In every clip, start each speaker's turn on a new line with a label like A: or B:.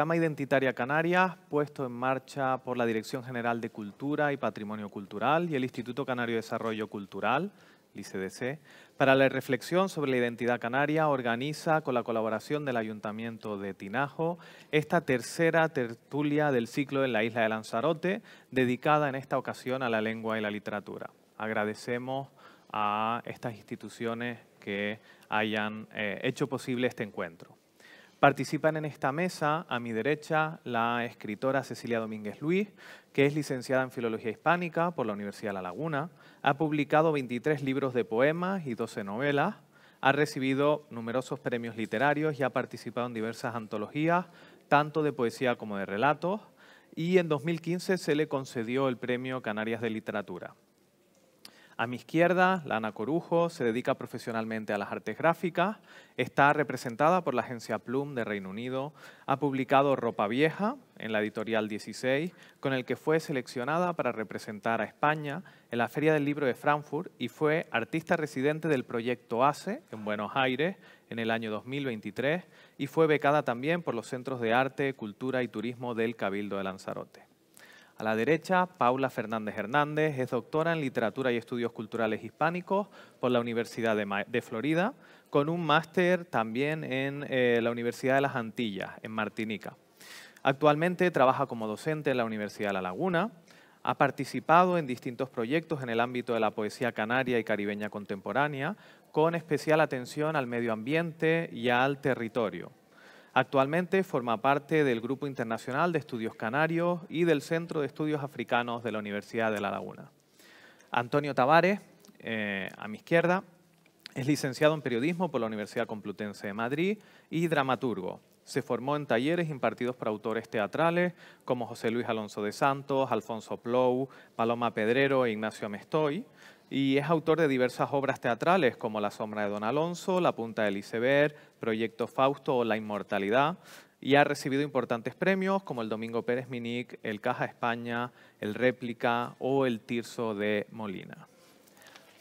A: programa Identitaria Canaria, puesto en marcha por la Dirección General de Cultura y Patrimonio Cultural y el Instituto Canario de Desarrollo Cultural, ICDC, para la reflexión sobre la identidad canaria, organiza con la colaboración del Ayuntamiento de Tinajo esta tercera tertulia del ciclo en la isla de Lanzarote, dedicada en esta ocasión a la lengua y la literatura. Agradecemos a estas instituciones que hayan eh, hecho posible este encuentro. Participan en esta mesa, a mi derecha, la escritora Cecilia Domínguez Luis, que es licenciada en Filología Hispánica por la Universidad de La Laguna, ha publicado 23 libros de poemas y 12 novelas, ha recibido numerosos premios literarios y ha participado en diversas antologías, tanto de poesía como de relatos, y en 2015 se le concedió el Premio Canarias de Literatura. A mi izquierda, Lana Corujo se dedica profesionalmente a las artes gráficas, está representada por la agencia Plum de Reino Unido, ha publicado Ropa Vieja en la editorial 16, con el que fue seleccionada para representar a España en la Feria del Libro de Frankfurt y fue artista residente del proyecto ACE en Buenos Aires en el año 2023 y fue becada también por los Centros de Arte, Cultura y Turismo del Cabildo de Lanzarote. A la derecha, Paula Fernández Hernández es doctora en Literatura y Estudios Culturales Hispánicos por la Universidad de, Florida, con un máster también en eh, la Universidad de las Antillas, en Martinica. Actualmente trabaja como docente en la Universidad de La Laguna, ha participado en distintos proyectos en el ámbito de la poesía canaria y caribeña contemporánea, con especial atención al medio ambiente y al territorio. Actualmente forma parte del Grupo Internacional de Estudios Canarios y del Centro de Estudios Africanos de la Universidad de La Laguna. Antonio Tavares, eh, a mi izquierda, es licenciado en periodismo por la Universidad Complutense de Madrid y dramaturgo. Se formó en talleres impartidos por autores teatrales como José Luis Alonso de Santos, Alfonso Plou, Paloma Pedrero e Ignacio Amestoy, y es autor de diversas obras teatrales como La sombra de Don Alonso, La punta del iceberg, Proyecto Fausto o La inmortalidad, y ha recibido importantes premios como el Domingo Pérez Minic, el Caja España, el Réplica o el Tirso de Molina.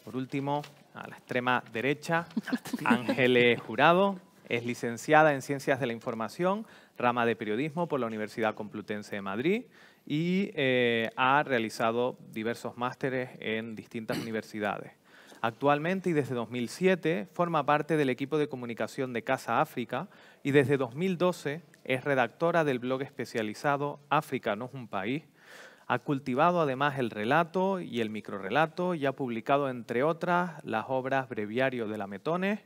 A: Por último, a la extrema derecha, Ángeles Jurado, es licenciada en Ciencias de la Información, rama de Periodismo por la Universidad Complutense de Madrid, y eh, ha realizado diversos másteres en distintas universidades. Actualmente y desde 2007 forma parte del equipo de comunicación de Casa África y desde 2012 es redactora del blog especializado África no es un país. Ha cultivado además el relato y el microrrelato y ha publicado, entre otras, las obras Breviario de la Metones,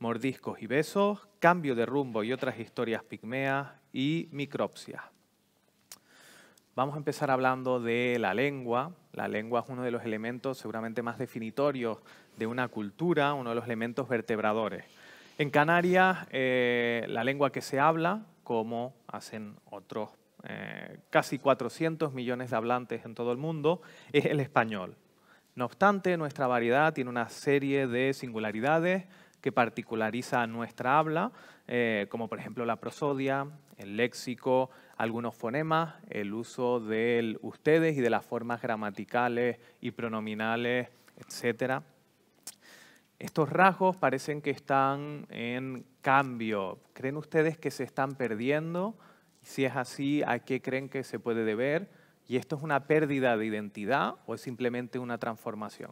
A: Mordiscos y Besos, Cambio de Rumbo y otras historias pigmeas y Micropsia. Vamos a empezar hablando de la lengua. La lengua es uno de los elementos seguramente más definitorios de una cultura, uno de los elementos vertebradores. En Canarias, eh, la lengua que se habla, como hacen otros eh, casi 400 millones de hablantes en todo el mundo, es el español. No obstante, nuestra variedad tiene una serie de singularidades que particulariza nuestra habla, eh, como por ejemplo la prosodia, el léxico, algunos fonemas, el uso del ustedes y de las formas gramaticales y pronominales, etc. Estos rasgos parecen que están en cambio. ¿Creen ustedes que se están perdiendo? Si es así, ¿a qué creen que se puede deber? ¿Y esto es una pérdida de identidad o es simplemente una transformación?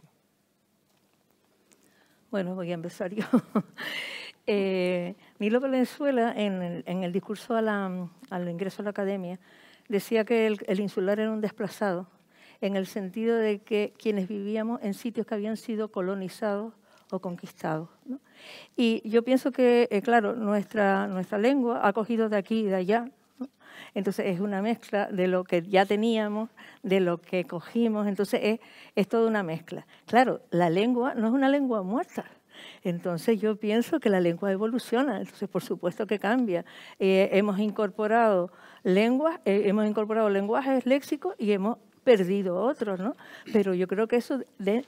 B: Bueno, voy a empezar yo. Eh, Milo Valenzuela, en el, en el discurso al ingreso a la academia, decía que el, insular era un desplazado, en el sentido de que quienes vivíamos en sitios que habían sido colonizados o conquistados. Y yo pienso que, eh, claro, nuestra, nuestra lengua ha cogido de aquí y de allá, entonces es una mezcla de lo que ya teníamos, de lo que cogimos, entonces es, es toda una mezcla. Claro, la lengua no es una lengua muerta, entonces yo pienso que la lengua evoluciona, entonces por supuesto que cambia. Eh, hemos incorporado lenguas, eh, hemos incorporado lenguajes léxicos y hemos perdido otros, ¿no? Pero yo creo que eso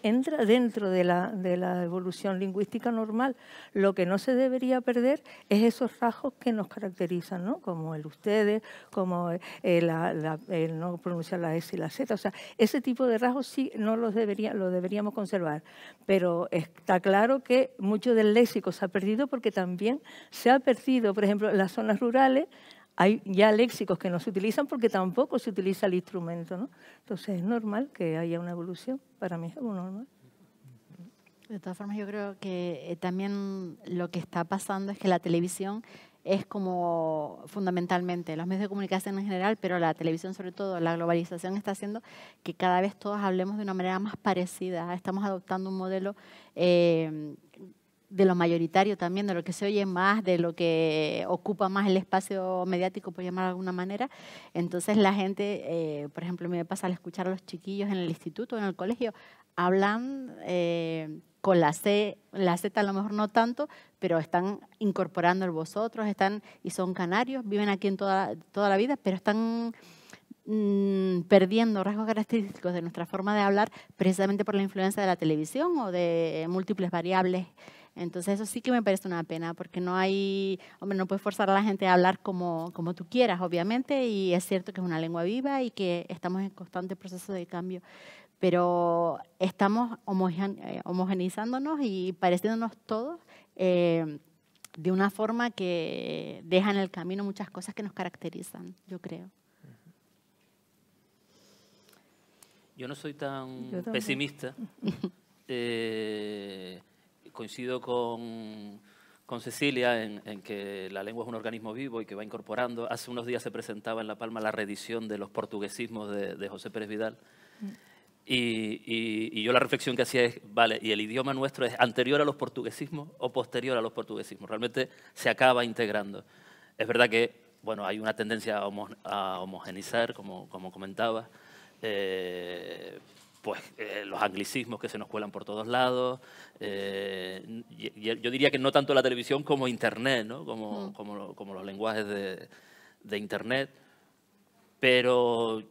B: entra dentro de la, de la evolución lingüística normal. Lo que no se debería perder es esos rasgos que nos caracterizan, ¿no? Como el ustedes, como eh, eh, el, no pronunciar la S y la Z. O sea, ese tipo de rasgos sí no los debería, los deberíamos conservar. Pero está claro que mucho del léxico se ha perdido porque también se ha perdido, por ejemplo, en las zonas rurales hay ya léxicos que no se utilizan porque tampoco se utiliza el instrumento. ¿no? Entonces es normal que haya una evolución, para mí es algo normal. De todas formas, yo creo que eh, también lo que está pasando es que la
C: televisión es como fundamentalmente los medios de comunicación en general, pero la televisión sobre todo, la globalización está haciendo que cada vez todos hablemos de una manera más parecida. Estamos adoptando un modelo eh, de lo mayoritario también, de lo que se oye más, de lo que ocupa más el espacio mediático, por llamar de alguna manera. Entonces la gente, eh, por ejemplo, me pasa al escuchar a los chiquillos en el instituto, en el colegio, hablan eh, con la C, la Z a lo mejor no tanto, pero están incorporando el vosotros, están y son canarios, viven aquí en toda, toda la vida, pero están mm, perdiendo rasgos característicos de nuestra forma de hablar precisamente por la influencia de la televisión o de múltiples variables entonces eso sí que me parece una pena porque no hay, hombre, no puedes forzar a la gente a hablar como, como tú quieras, obviamente, y es cierto que es una lengua viva y que estamos en constante proceso de cambio, pero estamos homogeneizándonos eh, y pareciéndonos todos. Eh, de una forma que deja en el camino muchas cosas que nos caracterizan, yo creo.
D: Yo no soy tan pesimista. Eh, coincido con, Cecilia en, que la lengua es un organismo vivo y que va incorporando. Hace unos días se presentaba en La Palma la redición de los portuguesismos de, José Pérez Vidal. Mm. Y, yo la reflexión que hacía es, vale, ¿y el idioma nuestro es anterior a los portuguesismos o posterior a los portuguesismos? Realmente se acaba integrando. Es verdad que, bueno, hay una tendencia a, homogenizar, como, como comentaba, eh, pues eh, los anglicismos que se nos cuelan por todos lados. Eh, yo diría que no tanto la televisión como Internet, ¿no? como, los lenguajes de, Internet. Pero,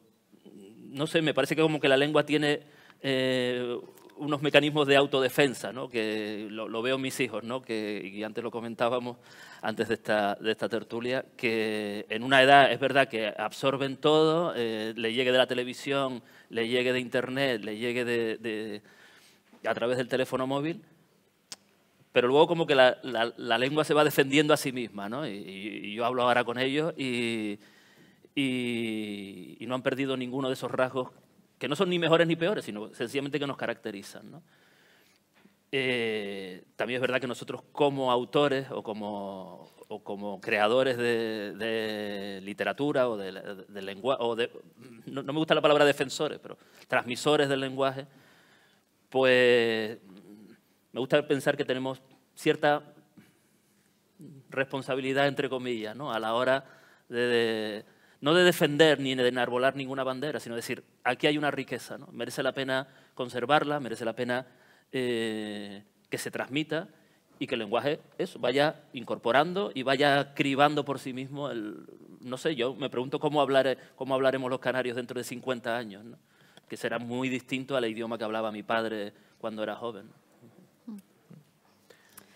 D: no sé, me parece que como que la lengua tiene eh, unos mecanismos de autodefensa, ¿no? que lo, veo en mis hijos, que y antes lo comentábamos, antes de esta, tertulia, que en una edad es verdad que absorben todo, eh, le llegue de la televisión, le llegue de internet, le llegue de, a través del teléfono móvil, pero luego como que la, lengua se va defendiendo a sí misma, ¿no? Y, yo hablo ahora con ellos y, no han perdido ninguno de esos rasgos que no son ni mejores ni peores, sino sencillamente que nos caracterizan. Eh, también es verdad que nosotros como autores o como, como creadores de, literatura o de, lenguaje, no, no, me gusta la palabra defensores, pero transmisores del lenguaje, pues me gusta pensar que tenemos cierta responsabilidad, entre comillas, ¿no? a la hora de no de defender ni de enarbolar ninguna bandera, sino decir, aquí hay una riqueza, ¿no? merece la pena conservarla, merece la pena eh, que se transmita y que el lenguaje eso, vaya incorporando y vaya cribando por sí mismo. El, no sé, yo me pregunto cómo, hablar cómo hablaremos los canarios dentro de 50 años, que será muy distinto al idioma que hablaba mi padre cuando era joven.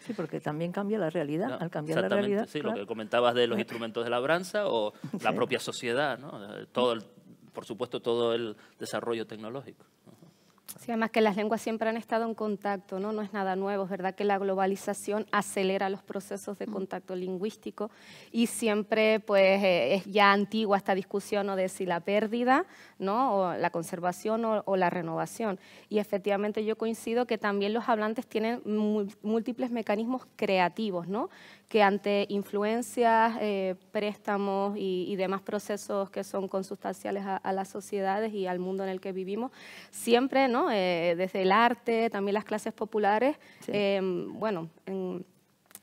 B: Sí, porque también cambia la realidad. Al cambiar la realidad. Sí, lo que
D: comentabas de los instrumentos de labranza o la propia sociedad, ¿no? Todo por supuesto, todo el desarrollo tecnológico.
E: Sí, además que las lenguas siempre han estado en contacto, ¿no? No es nada nuevo, es verdad que la globalización acelera los procesos de mm. contacto lingüístico y siempre pues eh, es ya antigua esta discusión de si la pérdida, ¿no? O la conservación o, o, la renovación. Y efectivamente yo coincido que también los hablantes tienen múltiples mecanismos creativos, ¿no? que ante influencias, eh, préstamos y, demás procesos que son consustanciales a, las sociedades y al mundo en el que vivimos, siempre, ¿no? Eh, desde el arte, también las clases populares, em, bueno, en,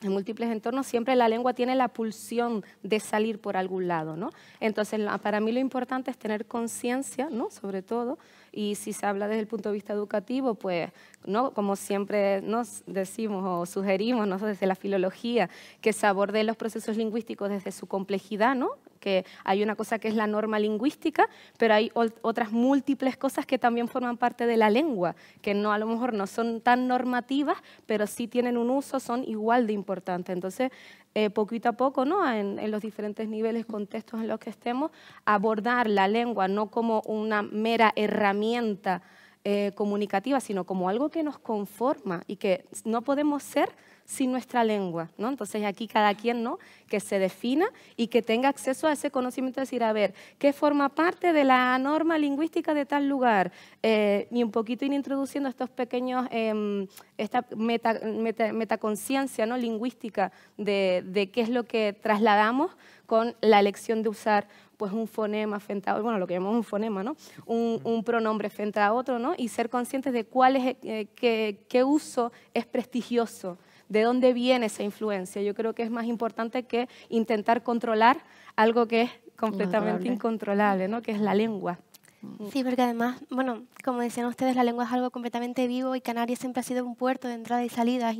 E: en múltiples entornos, siempre la lengua tiene la pulsión de salir por algún lado, ¿no? Entonces, para mí lo importante es tener conciencia, ¿no? Sobre todo, y si se habla desde el punto de vista educativo, pues, ¿no? Como siempre nos decimos o sugerimos, ¿no? Desde la filología, que se aborde los procesos lingüísticos desde su complejidad, ¿no? que hay una cosa que es la norma lingüística, pero hay otras múltiples cosas que también forman parte de la lengua, que no a lo mejor no son tan normativas, pero sí tienen un uso, son igual de importantes. Entonces, eh, poquito a poco, ¿no? En, los diferentes niveles, contextos en los que estemos, abordar la lengua no como una mera herramienta eh, comunicativa, sino como algo que nos conforma y que no podemos ser sin nuestra lengua, ¿no? Entonces aquí cada quien, ¿no? Que se defina y que tenga acceso a ese conocimiento, de decir, a ver, ¿qué forma parte de la norma lingüística de tal lugar? Eh, y un poquito ir introduciendo estos pequeños, em, esta metaconciencia, ¿no? Lingüística de, qué es lo que trasladamos con la elección de usar pues un fonema frente a otro, bueno, lo que llamamos un fonema, ¿no? Un, pronombre frente a otro, ¿no? Y ser conscientes de cuál eh, qué uso es prestigioso de dónde viene esa influencia. Yo creo que es más importante que intentar controlar algo que es completamente incontrolable, ¿no? que es la lengua. Mm. Sí, porque además, bueno, como decían ustedes, la lengua es algo completamente vivo y Canarias
F: siempre ha sido un puerto de entrada y salida. Es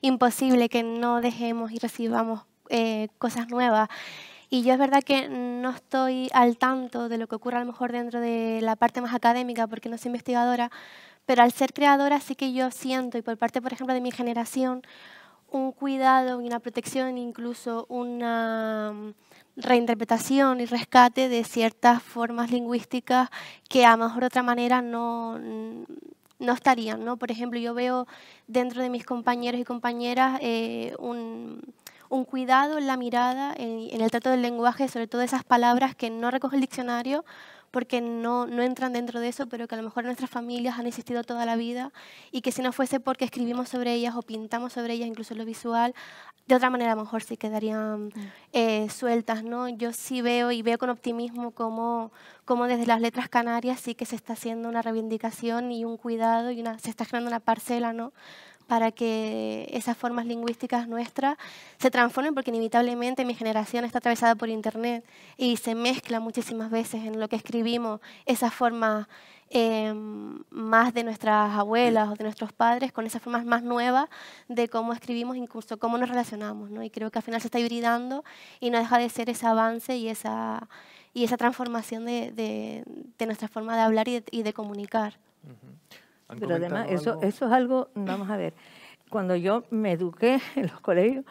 F: imposible que no dejemos y recibamos eh, cosas nuevas. Y yo es verdad que no estoy al tanto de lo que ocurre a lo mejor dentro de la parte más académica porque no soy investigadora, pero al ser creadora sí que yo siento, y por parte, por ejemplo, de mi generación, un cuidado y una protección, incluso una mm, reinterpretación y rescate de ciertas formas lingüísticas que a lo mejor de otra manera no, mm, no estarían. ¿no? Por ejemplo, yo veo dentro de mis compañeros y compañeras eh, un, un, cuidado en la mirada, en, en el trato del lenguaje, sobre todo esas palabras que no recoge el diccionario porque no, no entran dentro de eso, pero que a lo mejor nuestras familias han existido toda la vida y que si no fuese porque escribimos sobre ellas o pintamos sobre ellas, incluso lo visual, de otra manera a lo mejor sí quedarían mm. eh, sueltas. ¿no? Yo sí veo y veo con optimismo cómo, cómo desde las letras canarias sí que se está haciendo una reivindicación y un cuidado y una, se está generando una parcela ¿no? para que esas formas lingüísticas nuestras se transformen, porque inevitablemente mi generación está atravesada por Internet y se mezcla muchísimas veces en lo que escribimos esas formas eh, más de nuestras abuelas o de nuestros padres con esas formas más nuevas de cómo escribimos, incluso cómo nos relacionamos. Y creo que al final se está hibridando y no deja de ser ese avance y esa, y esa transformación de, nuestra forma de hablar y de, comunicar.
B: Pero además, eso, eso es algo, vamos a ver, cuando yo me eduqué en los colegios,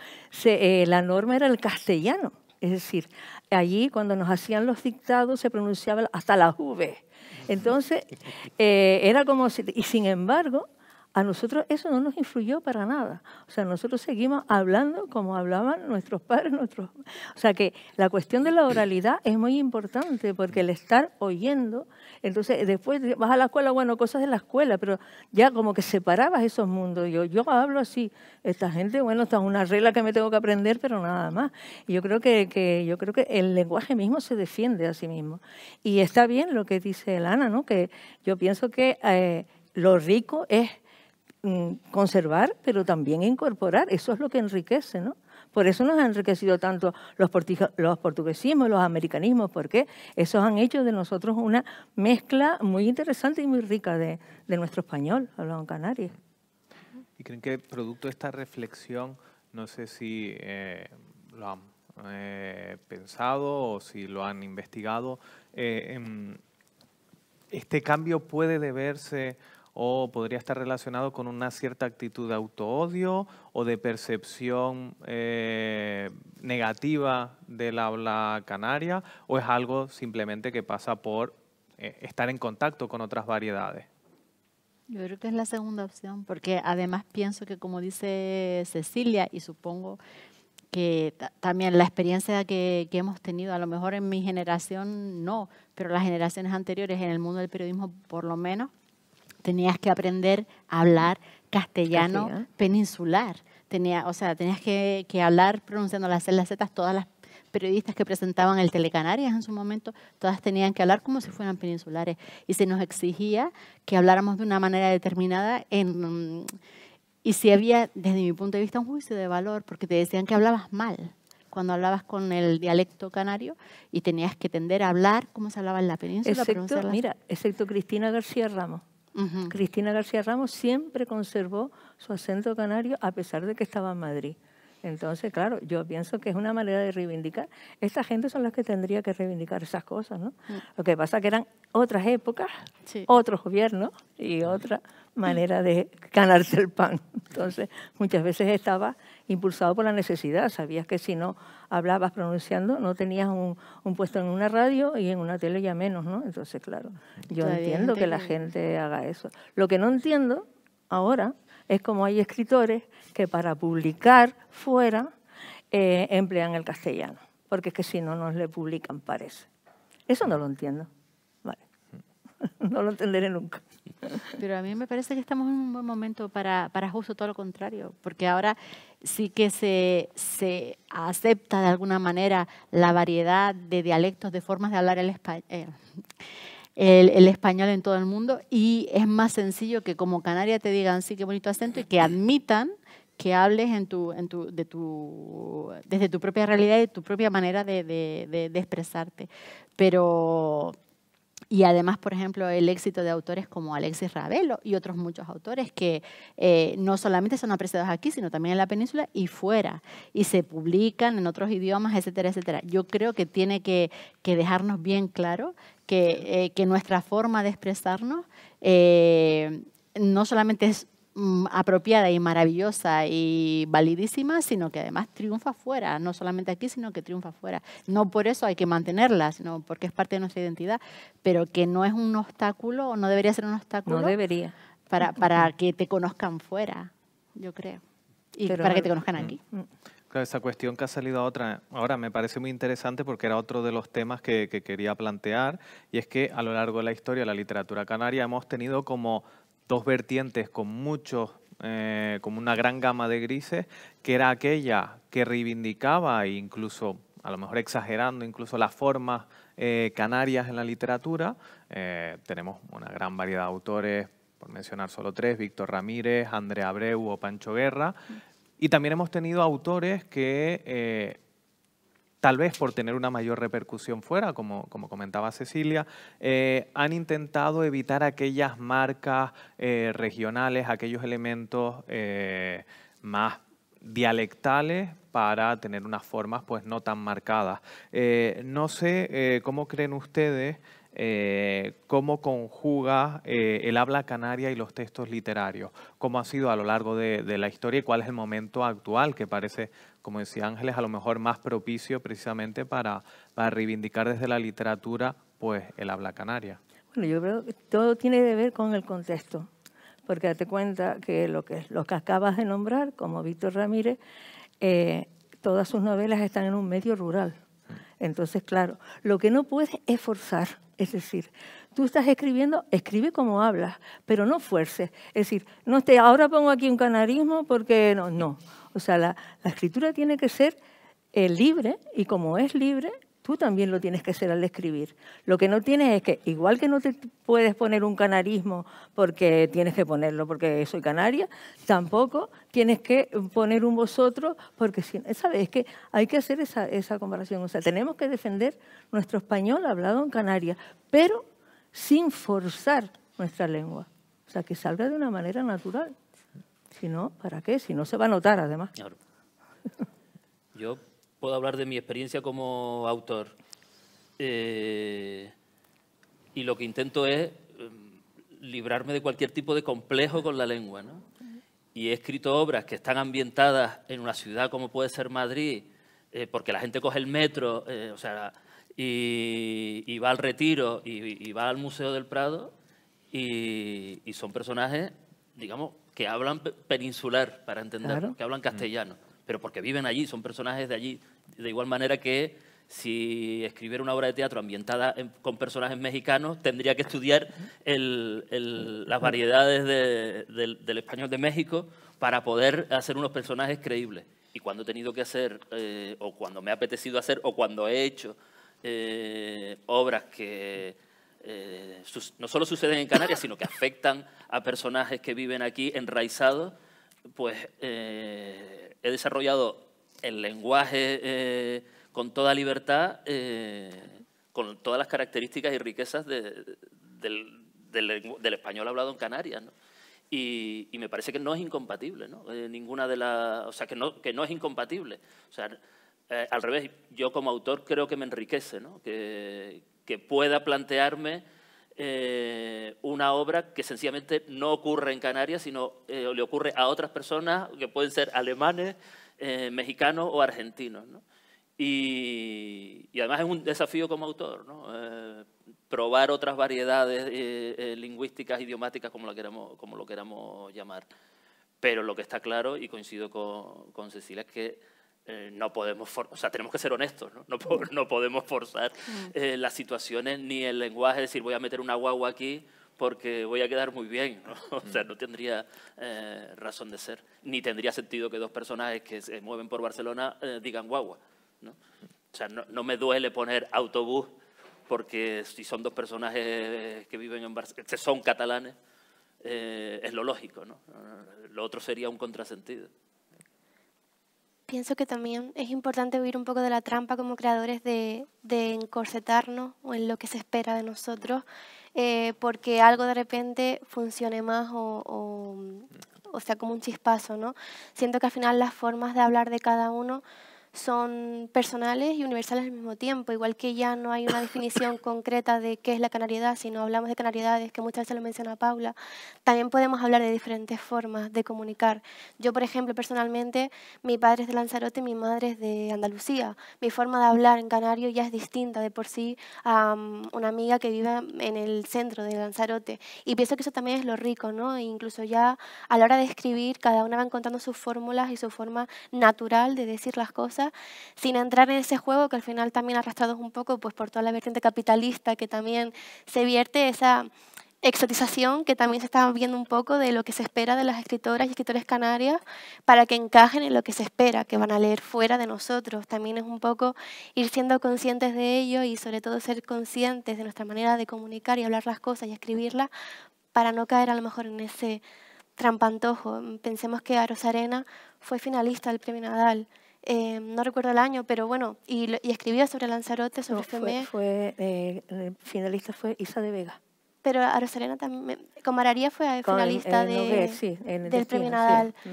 B: eh, la norma era el castellano. Es decir, allí cuando nos hacían los dictados se pronunciaba hasta la V. Entonces, eh, era como y sin embargo, a nosotros eso no nos influyó para nada. O sea, nosotros seguimos hablando como hablaban nuestros padres, nuestros... O sea, que la cuestión de la oralidad es muy importante porque el estar oyendo, entonces después vas a la escuela, bueno, cosas de la escuela, pero ya como que separabas esos mundos. Yo, yo hablo así, esta gente, bueno, esta es una regla que me tengo que aprender, pero nada más. yo creo que, yo creo que el lenguaje mismo se defiende a sí mismo. Y está bien lo que dice Elana, ¿no? Que yo pienso que eh, lo rico es Mm, conservar, pero también incorporar. Eso es lo que enriquece, ¿no? Por eso nos han enriquecido tanto los, los portuguesismos, los americanismos, porque esos han hecho de nosotros una mezcla muy interesante y muy rica de, nuestro español, hablado en Canarias.
A: ¿Y creen que producto de esta reflexión, no sé si eh, lo han eh, pensado o si lo han investigado, eh, em, este cambio puede deberse o podría estar relacionado con una cierta actitud de autoodio o de percepción eh, negativa del habla canaria o es algo simplemente que pasa por eh, estar en contacto con otras variedades.
C: Yo creo que es la segunda opción, porque además pienso que como dice Cecilia, y supongo que también la experiencia que, hemos tenido, a lo mejor en mi generación no, pero las generaciones anteriores en el mundo del periodismo por lo menos, tenías que aprender a hablar castellano peninsular. Tenía, o sea, tenías que, hablar pronunciando las, las Z, todas las periodistas que presentaban el Telecanarias en su momento, todas tenían que hablar como si fueran peninsulares y se nos exigía que habláramos de una manera determinada en, y si había, desde mi punto de vista, un juicio de valor, porque te decían que hablabas mal cuando hablabas con el dialecto canario y tenías que tender a hablar como se hablaba en la península. mira,
B: excepto Cristina García Ramos. Cristina García Ramos siempre conservó su acento canario a pesar de que estaba en Madrid. Entonces, claro, yo pienso que es una manera de reivindicar. Esta gente son las que tendría que reivindicar esas cosas, ¿no? Mm. Lo que pasa es que eran otras épocas, otros gobiernos y otra manera de ganarse el pan. Entonces, muchas veces estaba impulsado por la necesidad. Sabías que si no hablabas pronunciando, no tenías un, puesto en una radio y en una tele ya menos, ¿no? Entonces, claro, yo entiendo que la gente haga eso. Lo que no entiendo ahora es como hay escritores que para publicar fuera eh, emplean el castellano, porque es que si no, no le publican, parece. Eso no lo entiendo. Vale. no lo entenderé nunca. Pero a mí me parece que estamos en un buen momento
C: para, justo todo lo contrario, porque ahora sí que se, acepta de alguna manera la variedad de dialectos, de formas de hablar el español. Eh, el, español en todo el mundo y es más sencillo que como canaria te digan, sí, qué bonito acento y que admitan que hables en tu, de tu, desde tu propia realidad y tu propia manera de, expresarte. Pero, y además, por ejemplo, el éxito de autores como Alexis Ravelo y otros muchos autores que eh, no solamente son apreciados aquí, sino también en la península y fuera, y se publican en otros idiomas, etcétera, etcétera. Yo creo que tiene que dejarnos bien claro eh, que, nuestra forma de expresarnos eh, no solamente es mm, apropiada y maravillosa y validísima, sino que además triunfa fuera, no solamente aquí, sino que triunfa fuera. No por eso hay que mantenerla, sino porque es parte de nuestra identidad, pero que no es un obstáculo o no debería ser un obstáculo. debería. Para, para que te conozcan fuera, yo creo. Y para que te conozcan aquí. Mm
A: esa cuestión que ha salido otra, ahora me parece muy interesante porque era otro de los temas que, quería plantear y es que a lo largo de la historia de la literatura canaria hemos tenido como dos vertientes con muchos eh, como una gran gama de grises, que era aquella que reivindicaba e incluso, a lo mejor exagerando, incluso las formas eh, canarias en la literatura. Eh, tenemos una gran variedad de autores, por mencionar solo tres, Víctor Ramírez, Andrea Abreu o Pancho Guerra, y también hemos tenido autores que, eh, tal vez por tener una mayor repercusión fuera, como, comentaba Cecilia, eh, han intentado evitar aquellas marcas eh, regionales, aquellos elementos más dialectales para tener unas formas pues no tan marcadas. no sé cómo creen ustedes eh, cómo conjuga eh, el habla canaria y los textos literarios, cómo ha sido a lo largo de, la historia y cuál es el momento actual que parece, como decía Ángeles, a lo mejor más propicio precisamente para, reivindicar desde la literatura pues el habla canaria.
B: Bueno, yo creo que todo tiene que ver con el contexto, porque date cuenta que lo que, lo que acabas de nombrar, como Víctor Ramírez, eh, todas sus novelas están en un medio rural entonces, claro, lo que no puedes es forzar. Es decir, tú estás escribiendo, escribe como hablas, pero no fuerces. Es decir, no te, ahora pongo aquí un canarismo porque no, no. O sea, la, escritura tiene que ser eh, libre y como es libre, tú también lo tienes que hacer al escribir. Lo que no tienes es que, igual que no te puedes poner un canarismo porque tienes que ponerlo porque soy canaria, tampoco tienes que poner un vosotros porque, ¿sabes? Es que hay que hacer esa, comparación. O sea, tenemos que defender nuestro español hablado en Canarias, pero sin forzar nuestra lengua. O sea, que salga de una manera natural. Si no, ¿para qué? Si no, se va a notar, además.
D: Yo puedo hablar de mi experiencia como autor. Eh, y lo que intento es eh, librarme de cualquier tipo de complejo con la lengua. ¿no? Y he escrito obras que están ambientadas en una ciudad como puede ser Madrid, eh, porque la gente coge el metro, o sea, y, va al retiro y, va al Museo del Prado, y, son personajes, digamos, que hablan peninsular, para entenderlo, que hablan castellano pero porque viven allí, son personajes de allí, de igual manera que si escribiera una obra de teatro ambientada con personajes mexicanos, tendría que estudiar las variedades del, español de México para poder hacer unos personajes creíbles. Y cuando he tenido que hacer, eh, o cuando me ha apetecido hacer, o cuando he hecho eh, obras que eh, no solo suceden en Canarias, sino que afectan a personajes que viven aquí enraizados, pues eh, he desarrollado el lenguaje eh, con toda libertad, eh, con todas las características y riquezas del, español hablado en Canarias. Y, me parece que no es incompatible, ¿no? ninguna de las, o sea, que no, es incompatible. O sea, al revés, yo como autor creo que me enriquece, ¿no? que pueda plantearme eh, una obra que sencillamente no ocurre en Canarias, sino eh, le ocurre a otras personas que pueden ser alemanes, eh, mexicanos o argentinos. Y, además es un desafío como autor, probar otras variedades lingüísticas, idiomáticas, como lo, queramos, llamar. Pero lo que está claro, y coincido con Cecilia, es que eh, no podemos, o sea, tenemos que ser honestos, no, no, mm. podemos forzar mm. eh, las situaciones ni el lenguaje, de decir voy a meter una guagua aquí porque voy a quedar muy bien, ¿no? o sea, mm. no tendría eh, razón de ser, ni tendría sentido que dos personajes que se mueven por Barcelona digan guagua. ¿no? O sea, no, me duele poner autobús porque si son dos personajes que viven en Barcelona, son catalanes, es lo lógico, ¿no? Lo otro sería un contrasentido.
F: Pienso que también es importante huir un poco de la trampa como creadores de, de encorsetarnos o en lo que se espera de nosotros, eh, porque algo de repente funcione más o, o sea como un chispazo, ¿no? Siento que al final las formas de hablar de cada uno son personales y universales al mismo tiempo, igual que ya no hay una definición concreta de qué es la canariedad, si no hablamos de canariedades, que muchas veces lo menciona Paula, también podemos hablar de diferentes formas de comunicar. Yo, por ejemplo, personalmente, mi padre es de Lanzarote y mi madre es de Andalucía. Mi forma de hablar en canario ya es distinta de por sí a una amiga que vive en el centro de Lanzarote. Y pienso que eso también es lo rico, ¿no? E incluso ya a la hora de escribir, cada una va encontrando sus fórmulas y su forma natural de decir las cosas sin entrar en ese juego que al final también arrastrados un poco pues, por toda la vertiente capitalista que también se vierte esa exotización que también se está viendo un poco de lo que se espera de las escritoras y escritores canarias para que encajen en lo que se espera, que van a leer fuera de nosotros. También es un poco ir siendo conscientes de ello y sobre todo ser conscientes de nuestra manera de comunicar y hablar las cosas y escribirlas para no caer a lo mejor en ese trampantojo. Pensemos que Arena fue finalista del Premio Nadal Em, no recuerdo el año, pero bueno, y, escribía sobre Lanzarote, sobre FME.
B: Fue, e. eh, finalista fue Isa de Vega.
F: Pero a Rosalena también, Comararía fue finalista del Premio Nadal. Mm.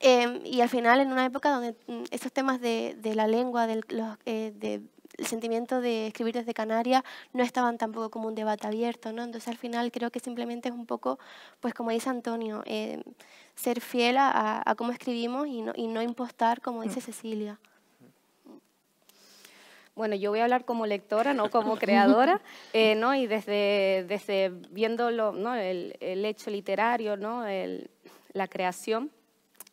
F: Em, y al final, en una época donde mm, esos temas de, la lengua, eh, de el sentimiento de escribir desde Canarias no estaban tampoco como un debate abierto, ¿no? Entonces al final creo que simplemente es un poco, pues como dice Antonio, eh, ser fiel a, cómo escribimos y no, y no impostar, como dice mm. Cecilia.
E: Bueno, yo voy a hablar como lectora, no como creadora, eh, ¿no? Y desde, desde viendo el, hecho literario, ¿no? la creación,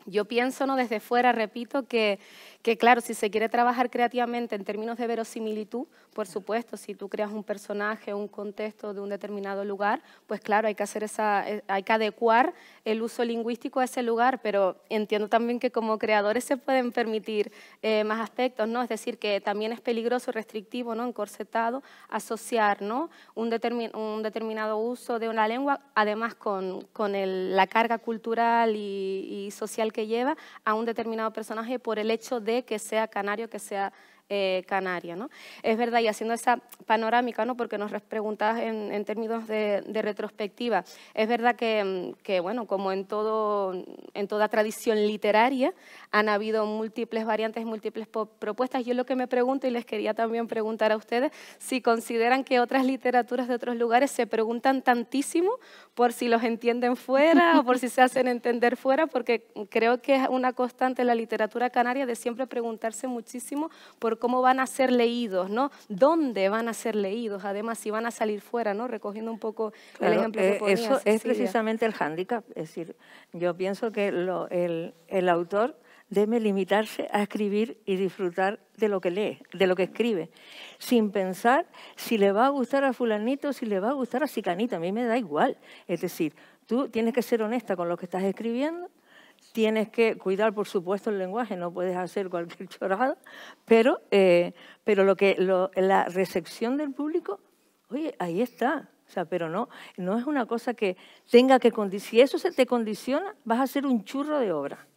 E: yo pienso, ¿no? Desde fuera, repito, que que claro, si se quiere trabajar creativamente en términos de verosimilitud, por supuesto, si tú creas un personaje, un contexto de un determinado lugar, pues claro, hay que hacer esa, eh, hay que adecuar el uso lingüístico a ese lugar, pero entiendo también que como creadores se pueden permitir eh, más aspectos, ¿no? Es decir, que también es peligroso, restrictivo, ¿no? Encorsetado, asociar, ¿no? Un, un determinado uso de una lengua, además con, la carga cultural y social que lleva a un determinado personaje por el hecho de que sea canario, que sea eh, canaria. ¿no? Es verdad, y haciendo esa panorámica, ¿no? porque nos preguntabas en, en, términos de, retrospectiva, es verdad que, mm, que, bueno, como en, todo, en toda tradición literaria, han habido múltiples variantes, múltiples propuestas. Yo lo que me pregunto, y les quería también preguntar a ustedes, si consideran que otras literaturas de otros lugares se preguntan tantísimo por si los entienden fuera o por si se hacen entender fuera, porque creo que es una constante en la literatura canaria de siempre preguntarse muchísimo por cómo van a ser leídos, ¿no? ¿Dónde van a ser leídos? Además, si van a salir fuera, ¿no?
B: Recogiendo un poco el ejemplo que eh, Eso es precisamente el hándicap. Es decir, yo pienso que lo, el, autor debe limitarse a escribir y disfrutar de lo que lee, de lo que escribe, sin pensar si le va a gustar a fulanito, si le va a gustar a sicanita. a mí me da igual. Es decir, tú tienes que ser honesta con lo que estás escribiendo tienes que cuidar, por supuesto, el lenguaje, no puedes hacer cualquier chorrada, pero, eh, pero lo que, la recepción del público, oye, ahí está. O sea, pero no, no es una cosa que tenga que condicionar. Si eso se te condiciona, vas a hacer un churro de obra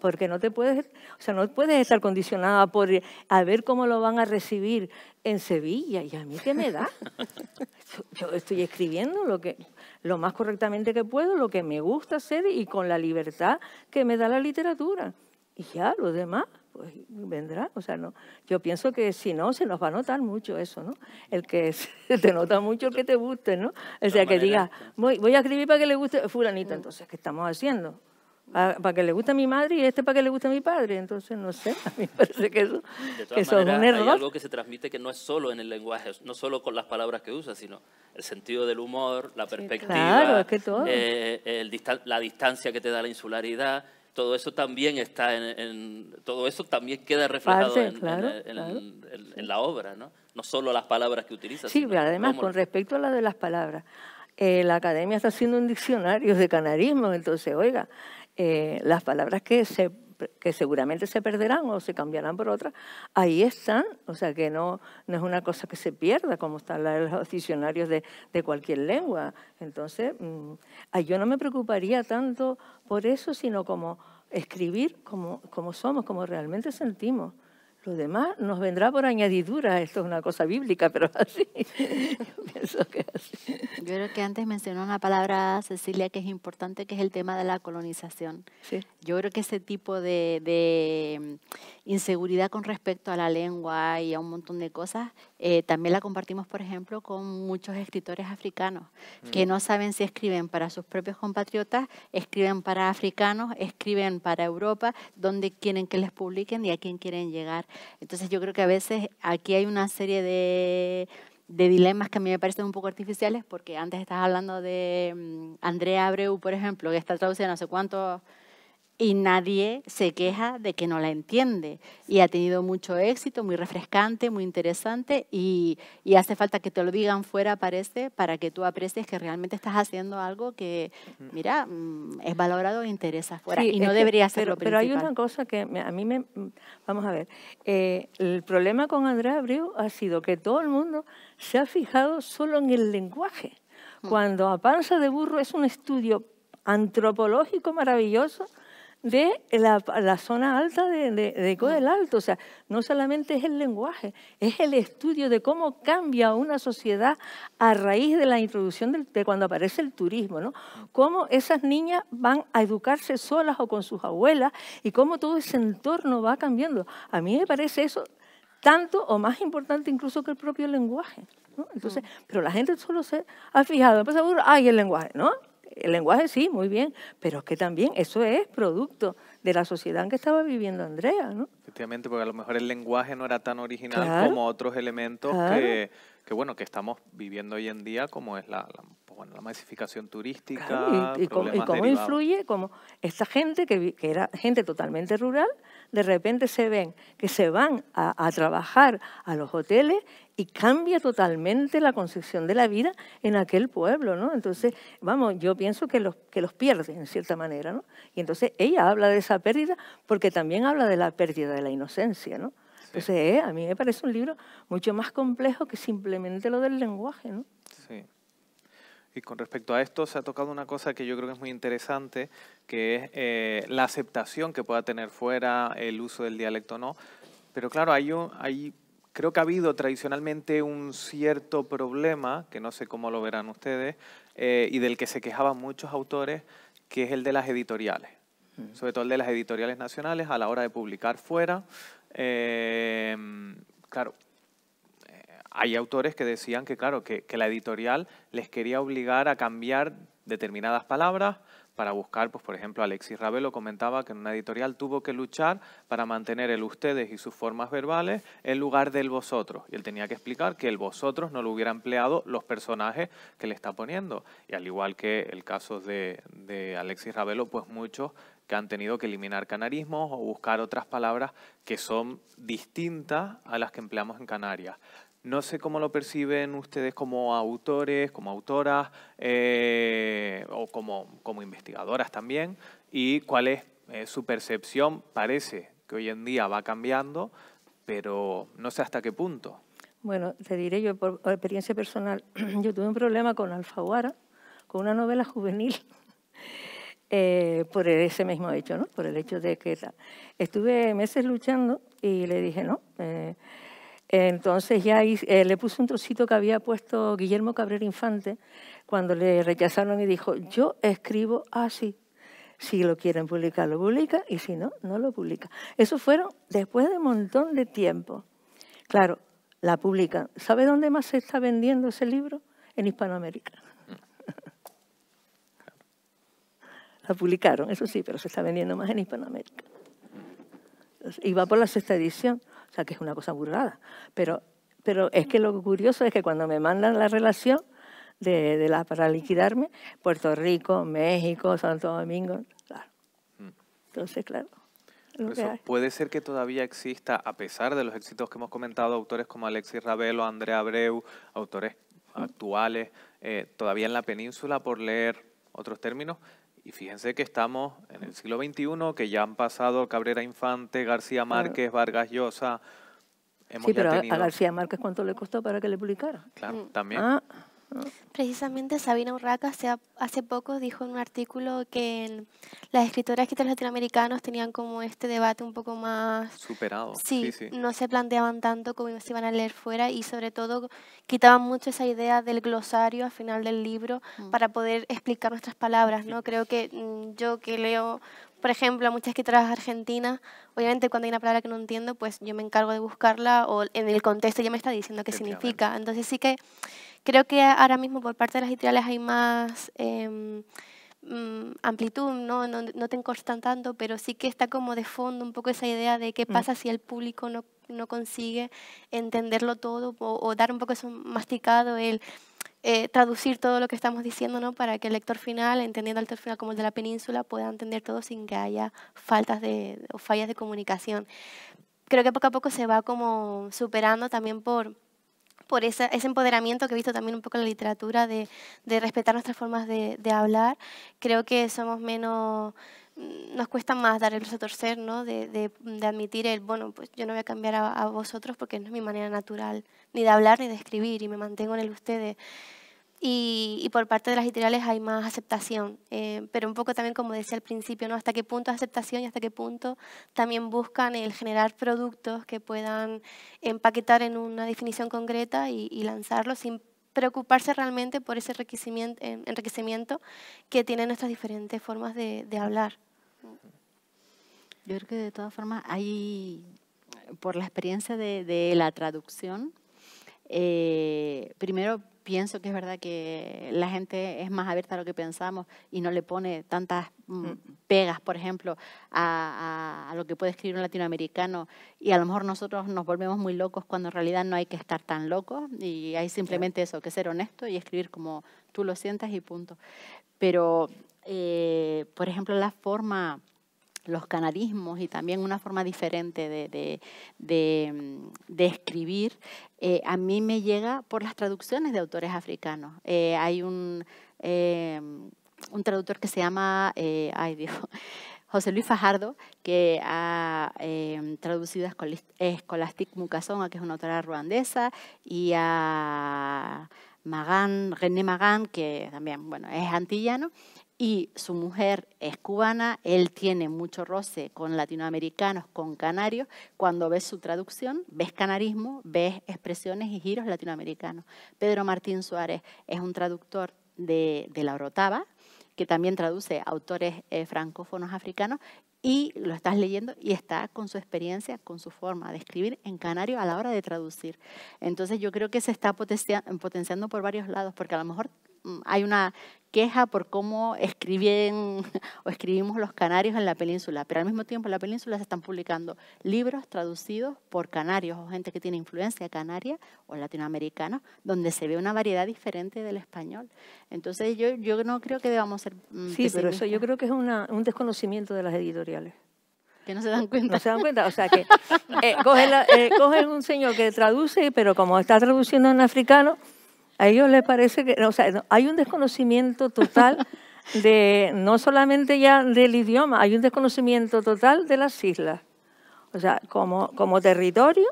B: porque no te puedes, o sea, no puedes estar condicionada por a ver cómo lo van a recibir en Sevilla y a mí qué me da. yo estoy escribiendo lo que lo más correctamente que puedo, lo que me gusta hacer y con la libertad que me da la literatura. Y ya, lo demás, pues vendrá. O sea, no. Yo pienso que si no, se nos va a notar mucho eso, ¿no? El que te nota mucho el que te guste, ¿no? O sea, que diga, voy, voy a escribir para que le guste fulanito, entonces, ¿qué estamos haciendo? para que le guste a mi madre y este para que le guste a mi padre. Entonces, no sé, a mí me parece que eso, es un error. Hay
D: algo que se transmite que no es solo en el lenguaje, no solo con las palabras que usa, sino el sentido del humor, la perspectiva, claro, que todo. Eh, la distancia que te da la insularidad. Todo eso también está en, todo eso también queda reflejado en, la obra, ¿no? No solo las palabras que utiliza Sí, pero además con
B: respecto a la de las palabras, eh, la academia está haciendo un diccionario de canarismo, entonces, oiga, eh, las palabras que, se, que seguramente se perderán o se cambiarán por otras, ahí están, o sea que no, es una cosa que se pierda, como están los diccionarios de, cualquier lengua. Entonces, mm, yo no me preocuparía tanto por eso, sino como escribir como, como somos, como realmente sentimos. Lo demás nos vendrá por añadidura, esto es una cosa bíblica, pero así, yo pienso que así.
C: Yo creo que antes mencionó una palabra, Cecilia, que es importante, que es el tema de la colonización. Yo creo que ese tipo de inseguridad con respecto a la lengua y a un montón de cosas, eh, también la compartimos, por ejemplo, con muchos escritores africanos mm. que no saben si escriben para sus propios compatriotas, escriben para africanos, escriben para Europa, dónde quieren que les publiquen y a quién quieren llegar. Entonces yo creo que a veces aquí hay una serie de de dilemas que a mí me parecen un poco artificiales, porque antes estás hablando de mm, Andrea Abreu, por ejemplo, que está traduciendo no sé cuántos y nadie se queja de que no la entiende. Y ha tenido mucho éxito, muy refrescante, muy interesante y, hace falta que te lo digan fuera, parece, para que tú aprecies que realmente estás haciendo algo que, mira, mm, es valorado e interesa fuera. y no debería ser pero, lo principal. Pero hay una
B: cosa que a mí me... Mm, vamos a ver, eh, el problema con Andrea Abreu ha sido que todo el mundo se ha fijado solo en el lenguaje. Mm. Cuando A Panza de Burro es un estudio antropológico maravilloso de la, zona alta de, de, Alto. O sea, no solamente es el lenguaje, es el estudio de cómo cambia una sociedad a raíz de la introducción de cuando aparece el turismo, ¿no? Cómo esas niñas van a educarse solas o con sus abuelas y cómo todo ese entorno va cambiando. A mí me parece eso tanto o más importante incluso que el propio lenguaje. ¿no? Entonces, mm. pero la gente solo se ha fijado, Pues seguro hay el lenguaje, ¿no? El lenguaje sí, muy bien, pero es que también eso es producto de la sociedad en que estaba viviendo Andrea, ¿no?
A: Efectivamente, porque a lo mejor el lenguaje no era tan original como otros elementos que, que, bueno, que estamos viviendo hoy en día, como es la bueno, la masificación turística. y, cómo, cómo, influye,
B: como esta gente que, era gente totalmente rural, de repente se ven que se van a, trabajar a los hoteles y cambia totalmente la concepción de la vida en aquel pueblo, ¿no? Entonces, vamos, yo pienso que los, que los pierde, en cierta manera, ¿no? Y entonces ella habla de esa pérdida porque también habla de la pérdida de la inocencia, ¿no? Entonces, eh, a mí me parece un libro mucho más complejo que simplemente lo del lenguaje, ¿no?
A: Sí. Y con respecto a esto, se ha tocado una cosa que yo creo que es muy interesante, que es eh, la aceptación que pueda tener fuera, el uso del dialecto o no. Pero claro, hay, creo que ha habido tradicionalmente un cierto problema, que no sé cómo lo verán ustedes, eh, y del que se quejaban muchos autores, que es el de las editoriales, sobre todo el de las editoriales nacionales a la hora de publicar fuera. Eh, claro, hay autores que decían que, claro, que, la editorial les quería obligar a cambiar determinadas palabras para buscar, pues por ejemplo, Alexis Ravelo comentaba que en una editorial tuvo que luchar para mantener el ustedes y sus formas verbales en lugar del vosotros. Y él tenía que explicar que el vosotros no lo hubiera empleado los personajes que le está poniendo. Y al igual que el caso de, de Alexis Ravelo, pues muchos que han tenido que eliminar canarismos o buscar otras palabras que son distintas a las que empleamos en Canarias. No sé cómo lo perciben ustedes como autores, como autoras eh, o como, como, investigadoras también y cuál es eh, su percepción. Parece que hoy en día va cambiando, pero no sé hasta qué punto.
B: Bueno, te diré yo por experiencia personal, yo tuve un problema con Alfaguara, con una novela juvenil, eh, por ese mismo hecho, ¿no? Por el hecho de que estuve meses luchando y le dije, no, entonces ya eh, le puse un trocito que había puesto Guillermo Cabrera Infante cuando le rechazaron y dijo, yo escribo así. Si lo quieren publicar, lo publica y si no, no lo publica. Eso fueron después de un montón de tiempo. Claro, la publican. ¿Sabe dónde más se está vendiendo ese libro? En Hispanoamérica. la publicaron, eso sí, pero se está vendiendo más en Hispanoamérica. Y va por la sexta edición que es una cosa burrada. Pero, pero es que lo curioso es que cuando me mandan la relación de, la para liquidarme, Puerto Rico, México, Santo Domingo, claro. Mm. Entonces, claro.
A: puede ser que todavía exista, a pesar de los éxitos que hemos comentado, autores como Alexis Ravelo, Andrea Abreu, autores actuales, eh, todavía en la península por leer otros términos. Y fíjense que estamos en el siglo XXI, que ya han pasado Cabrera Infante, García Márquez, Vargas Llosa. Hemos sí, pero a García
B: Márquez, ¿cuánto le costó para que le publicara? Claro, mm. también. Ah. Precisamente
F: Sabina Urraca hace, poco dijo en un artículo que las escritoras latinoamericanas latinoamericanos tenían como este debate un poco más...
A: Superado. Sí, no
F: se planteaban tanto como se iban a leer fuera y sobre todo quitaban mucho esa idea del glosario al final del libro mm. para poder explicar nuestras palabras, ¿no? Creo que mm, yo que leo por ejemplo, a muchas escritoras argentinas, obviamente cuando hay una palabra que no entiendo, pues yo me encargo de buscarla o en el contexto ya me está diciendo qué significa. Entonces sí que Creo que ahora mismo por parte de las editoriales hay más em, mm, amplitud, ¿no? ¿no? te encostan tanto, pero sí que está como de fondo un poco esa idea de qué mm. pasa si el público no, no consigue entenderlo todo o, dar un poco eso masticado, el eh, traducir todo lo que estamos diciendo, ¿no? Para que el lector final, entendiendo al lector final como el de la península, pueda entender todo sin que haya faltas de, fallas de comunicación. Creo que poco a poco se va como superando también por por ese empoderamiento que he visto también un poco en la literatura de, respetar nuestras formas de, hablar. Creo que somos menos, mm, nos cuesta más dar el brazo torcer, ¿no? De, admitir el, bueno, pues yo no voy a cambiar a, a, vosotros porque no es mi manera natural, ni de hablar ni de escribir, y me mantengo en el ustedes. Y, por parte de las editoriales hay más aceptación, eh, pero un poco también como decía al principio, ¿no? hasta qué punto es aceptación y hasta qué punto también buscan el generar productos que puedan empaquetar en una definición concreta y, lanzarlo sin preocuparse realmente por ese enriquecimiento, enriquecimiento que tienen nuestras diferentes formas de,
C: hablar. Yo creo que de todas formas hay, por la experiencia de, la traducción, eh, primero pienso que es verdad que la gente es más abierta a lo que pensamos y no le pone tantas mm, mm. pegas, por ejemplo, a, lo que puede escribir un latinoamericano y a lo mejor nosotros nos volvemos muy locos cuando en realidad no hay que estar tan locos y hay simplemente eso, que ser honesto y escribir como tú lo sientas y punto. Pero, eh, por ejemplo, la forma los canadismos y también una forma diferente de, mm, escribir, eh, a mí me llega por las traducciones de autores africanos. Eh, hay un, eh, un traductor que se llama, José Luis Fajardo, que ha em, traducido a Escolastic Mukasonga, que es una autora ruandesa, y a Magan, René Magan, que también bueno, es antillano y su mujer es cubana, él tiene mucho roce con latinoamericanos, con canarios, cuando ves su traducción, ves canarismo, ves expresiones y giros latinoamericanos. Pedro Martín Suárez es un traductor de, la Orotava, que también traduce autores eh, francófonos africanos, y lo estás leyendo y está con su experiencia, con su forma de escribir en canario a la hora de traducir. Entonces yo creo que se está potenciando por varios lados, porque a lo mejor Mm, hay una queja por cómo escribían o escribimos los canarios en la península, pero al mismo tiempo en la península se están publicando libros traducidos por canarios o gente que tiene influencia canaria o latinoamericana, donde se ve una variedad diferente del español.
B: Entonces yo, yo no creo que debamos ser... Mm, sí, pero eso yo creo que es un desconocimiento de las editoriales. Que no se dan cuenta. No se dan cuenta, o sea que eh, cogen eh, un señor que traduce, pero como está traduciendo en africano a ellos les parece que, o sea, hay un desconocimiento total de, no solamente ya del idioma, hay un desconocimiento total de las islas, o sea, como, territorio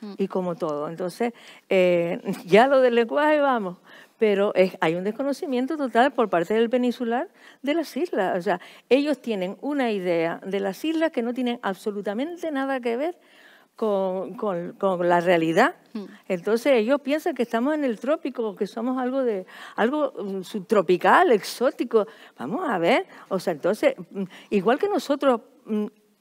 B: mm. y como todo. Entonces, eh, ya lo del lenguaje vamos, pero hay un desconocimiento total por parte del peninsular de las islas. O sea, ellos tienen una idea de las islas que no tienen absolutamente nada que ver con, con, la realidad. Mm. Entonces ellos piensan que estamos en el trópico, que somos algo de algo mm, subtropical, exótico. Vamos a ver, o sea, entonces mm, igual que nosotros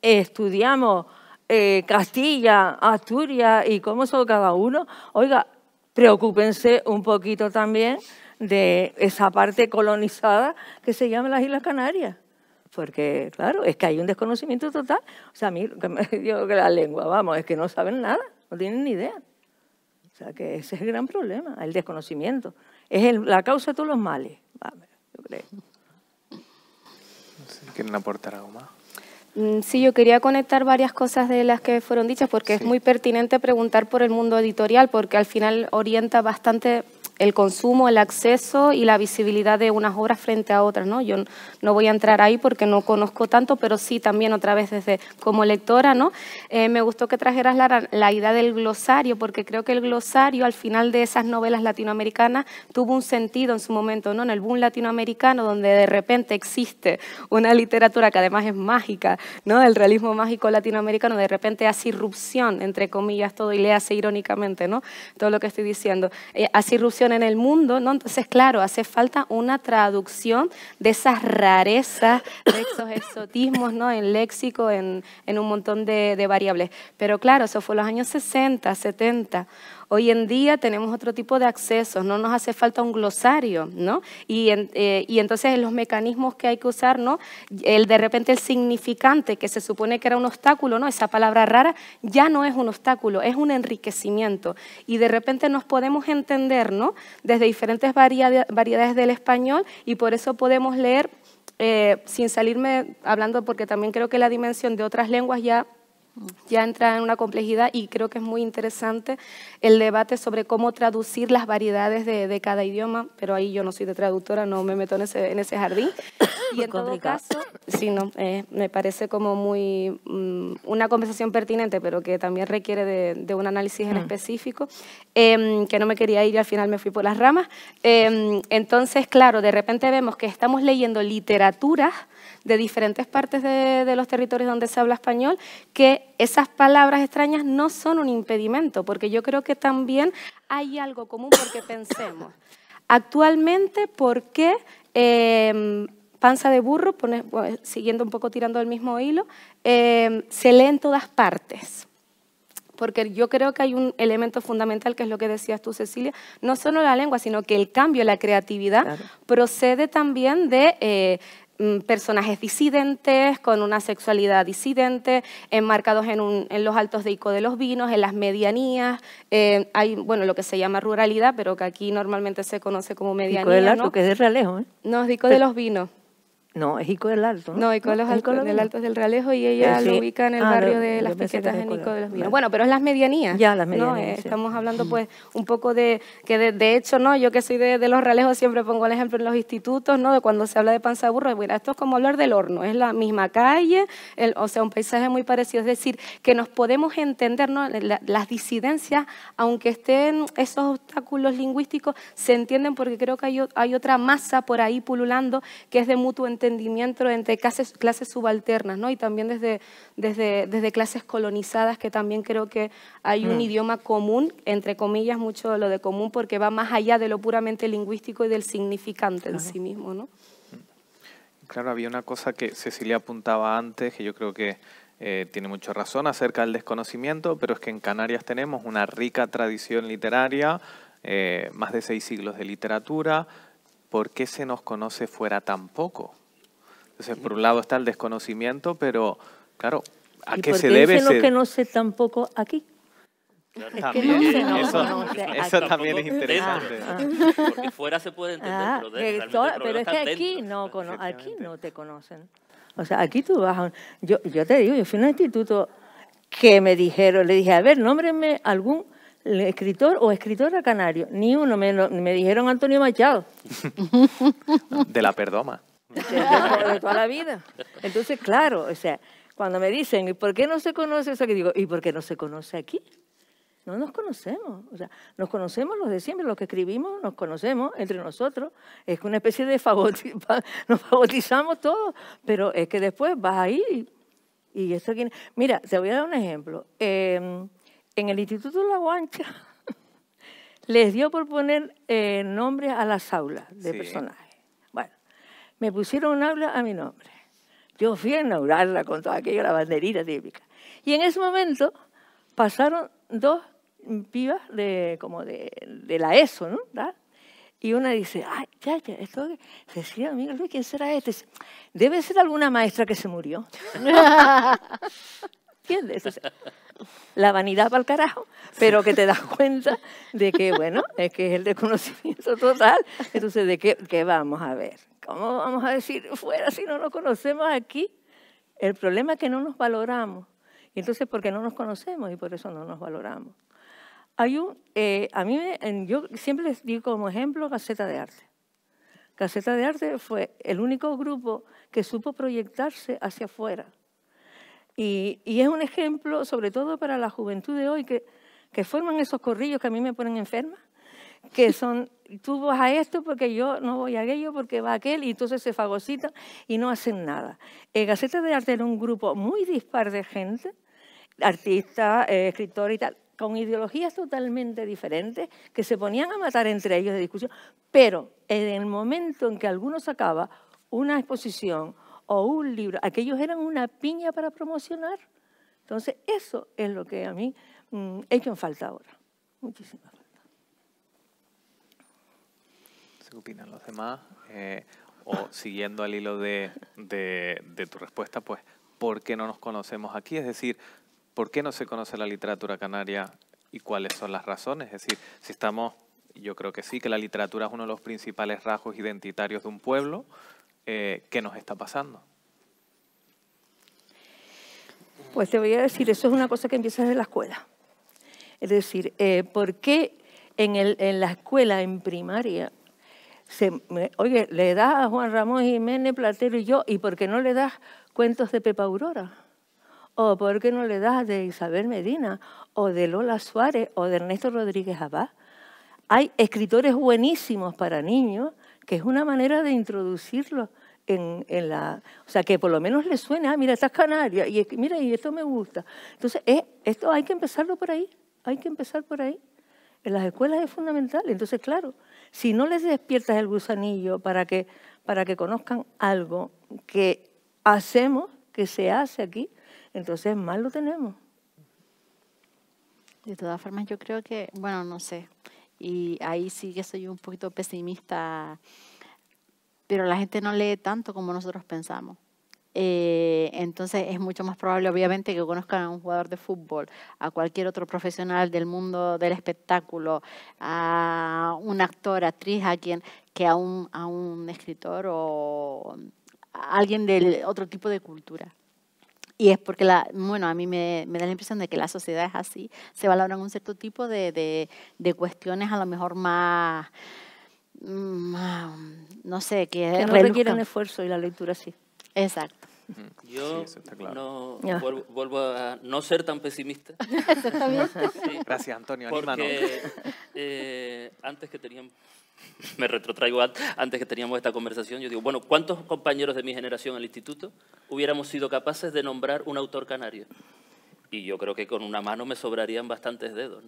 B: estudiamos eh, Castilla, Asturias y cómo son cada uno, oiga, preocúpense un poquito también de esa parte colonizada que se llama las Islas Canarias porque claro, es que hay un desconocimiento total. O sea, a mí yo que la lengua, vamos, es que no saben nada, no tienen ni idea. O sea, que ese es el gran problema, el desconocimiento. Es la causa de todos los males, vamos, yo creo.
A: ¿Quieren aportar algo más?
E: Mm, sí, yo quería conectar varias cosas de las que fueron dichas porque es muy pertinente preguntar por el mundo editorial porque al final orienta bastante el consumo, el acceso y la visibilidad de unas obras frente a otras. ¿no? Yo no voy a entrar ahí porque no conozco tanto, pero sí también otra vez desde como lectora, ¿no? Eh, me gustó que trajeras la, idea del glosario, porque creo que el glosario al final de esas novelas latinoamericanas tuvo un sentido en su momento, ¿no? En el boom latinoamericano, donde de repente existe una literatura que además es mágica, ¿no? El realismo mágico latinoamericano, de repente hace irrupción, entre comillas, todo, y le hace irónicamente, ¿no? Todo lo que estoy diciendo. Eh, hace irrupción en el mundo, ¿no? Entonces, claro, hace falta una traducción de esas rarezas, de esos exotismos, ¿no? En léxico, en, un montón de, de variables. Pero claro, eso fue los años 60, 70. Hoy en día tenemos otro tipo de accesos, no nos hace falta un glosario, ¿no? Y, eh, entonces los mecanismos que hay que usar, ¿no? El de repente el significante que se supone que era un obstáculo, ¿no? Esa palabra rara ya no es un obstáculo, es un enriquecimiento. Y de repente nos podemos entender, ¿no? Desde diferentes variedades del español y por eso podemos leer, eh, sin salirme hablando, porque también creo que la dimensión de otras lenguas ya ya entra en una complejidad y creo que es muy interesante el debate sobre cómo traducir las variedades de, cada idioma, pero ahí yo no soy de traductora, no me meto en ese, jardín. Y en todo caso, sí, no, eh, me parece como muy mm, una conversación pertinente, pero que también requiere de, un análisis en mm. específico, em, que no me quería ir y al final me fui por las ramas. Em, entonces, claro, de repente vemos que estamos leyendo literaturas de diferentes partes de, los territorios donde se habla español, que esas palabras extrañas no son un impedimento, porque yo creo que también hay algo común porque pensemos. Actualmente, ¿por qué em, panza de burro, siguiendo un poco tirando el mismo hilo, em, se lee en todas partes? Porque yo creo que hay un elemento fundamental que es lo que decías tú, Cecilia, no solo la lengua, sino que el cambio, la creatividad, procede también de, eh, Mm, personajes disidentes, con una sexualidad disidente, enmarcados en, un, en los altos de Ico de los vinos, en las medianías, eh, hay bueno lo que se llama ruralidad, pero que aquí normalmente se conoce como medianía. Ico del ¿no? que es de Realejo. ¿eh? No, Ico de los vinos.
B: No, es Ico del Alto. No, no Ico de los del Alto
E: es del Realejo y ella eh, lo ubica en el ah, barrio de las Piquetas en Ico de los Vinos. Bueno, pero es las medianías. Ya, las medianías. Eh, estamos hablando mm. pues un poco de, que de, hecho, ¿no? Yo que soy de, los Ralejos siempre pongo el ejemplo en los institutos, ¿no? De cuando se habla de panza burro, bueno, esto es como hablar del horno, es la misma calle, o sea, un paisaje muy parecido. Es decir, que nos podemos entender, ¿no? las disidencias, aunque estén esos obstáculos lingüísticos, se entienden porque creo que hay, hay otra masa por ahí pululando que es de mutuo entendimiento entendimiento entre clases, subalternas ¿no? y también desde, desde, clases colonizadas, que también creo que hay un mm. idioma común, entre comillas, mucho lo de común, porque va más allá de lo puramente lingüístico y del significante en sí mismo. ¿no? Mm.
A: Claro, había una cosa que Cecilia apuntaba antes, que yo creo que eh, tiene mucha razón acerca del desconocimiento, pero es que en Canarias tenemos una rica tradición literaria, eh, más de seis siglos de literatura. ¿Por qué se nos conoce fuera tan poco? Entonces, por un lado está el desconocimiento, pero claro, ¿a qué se debe? lo que
B: no sé tampoco aquí. eso, también es interesante. Ah, ah. Porque fuera se puede entender, ah, pero, es que aquí no, aquí no te conocen. O sea, aquí tú vas yo, yo te digo, yo fui a un instituto que me dijeron, le dije, a ver, nómbreme algún escritor o escritora canario. Ni uno, me, me dijeron Antonio Machado.
A: de la Perdoma
B: de, toda la vida. Entonces, claro, o sea, cuando me dicen, ¿y por qué no se conoce eso Que Digo, ¿y por qué no se conoce aquí? No nos conocemos, o sea, nos conocemos los de siempre, los que escribimos, nos conocemos entre nosotros, es una especie de favoritismo, nos fagotizamos todos, pero es que después vas ahí y, esto aquí... Mira, te voy a dar un ejemplo. Em, en el Instituto La Guancha les dio por poner eh, nombres a las aulas de personajes me pusieron un aula a mi nombre. Yo fui a inaugurarla con toda aquella banderita típica. Y en ese momento pasaron dos pibas de, como de, la ESO, ¿no? Y una dice, ay, ya, ya, esto Cecilia Luis, ¿quién será este? Debe ser alguna maestra que se murió. ¿Entiendes? la vanidad para el carajo, pero que te das cuenta de que, bueno, es que es el desconocimiento total. Entonces, ¿de qué vamos a ver? ¿Cómo vamos a decir fuera si no nos conocemos aquí? El problema es que no nos valoramos. Y entonces, porque no nos conocemos y por eso no nos valoramos. Hay un, eh, a mí, yo siempre les digo como ejemplo Gaceta de Arte. Gaceta de Arte fue el único grupo que supo proyectarse hacia afuera. Y, y es un ejemplo, sobre todo para la juventud de hoy, que, que forman esos corrillos que a mí me ponen enferma que son, tú vas a esto porque yo no voy a aquello, porque va aquel, y entonces se fagocitan y no hacen nada. El Gaceta de Arte era un grupo muy dispar de gente, artistas, eh, escritores y tal, con ideologías totalmente diferentes, que se ponían a matar entre ellos de discusión, pero en el momento en que alguno sacaba una exposición o un libro, aquellos eran una piña para promocionar. Entonces, eso es lo que a mí mm, he hecho en falta ahora. Muchísimas
A: qué opinan los demás. Eh, o siguiendo al hilo de, tu respuesta, pues, ¿por qué no nos conocemos aquí? Es decir, ¿por qué no se conoce la literatura canaria y cuáles son las razones? Es decir, si estamos, yo creo que sí, que la literatura es uno de los principales rasgos identitarios de un pueblo, eh, ¿qué nos está pasando?
B: Pues te voy a decir, eso es una cosa que empieza desde la escuela. Es decir, eh, ¿por qué el, en la escuela, en primaria, oye, le das a Juan Ramón Jiménez, Platero y yo, ¿y por qué no le das cuentos de Pepa Aurora? ¿O por qué no le das de Isabel Medina? ¿O de Lola Suárez? ¿O de Ernesto Rodríguez Abad? Hay escritores buenísimos para niños, que es una manera de introducirlos en, la... O sea, que por lo menos les suene, ah, mira, estás canaria, y mira, y esto me gusta. Entonces, esto hay que empezarlo por ahí, hay que empezar por ahí. En las escuelas es fundamental. Entonces, claro, si no les despiertas el gusanillo para que, para que conozcan algo que hacemos, que se hace aquí, entonces mal lo tenemos. De todas formas, yo creo que,
C: bueno, no sé, y ahí sí que soy un poquito pesimista, pero la gente no lee tanto como nosotros pensamos eh, entonces es mucho más probable, obviamente, que conozcan a un jugador de fútbol, a cualquier otro profesional del mundo del espectáculo, a un actor, actriz, a quien, que a un, a un escritor o alguien de otro tipo de cultura. Y es porque, la, bueno, a mí me, da la impresión de que la sociedad es así, se valoran un cierto tipo de, cuestiones a lo mejor más, mm, no sé, que, un requieren esfuerzo y la lectura sí. Exacto.
D: Mm. Yo no, vuelvo, a no ser tan pesimista. Gracias, Antonio. Eh, antes que teníamos, me retrotraigo antes que teníamos esta conversación, yo digo, bueno, ¿cuántos compañeros de mi generación al instituto hubiéramos sido capaces de nombrar un autor canario? Y yo creo que con una mano me sobrarían bastantes dedos.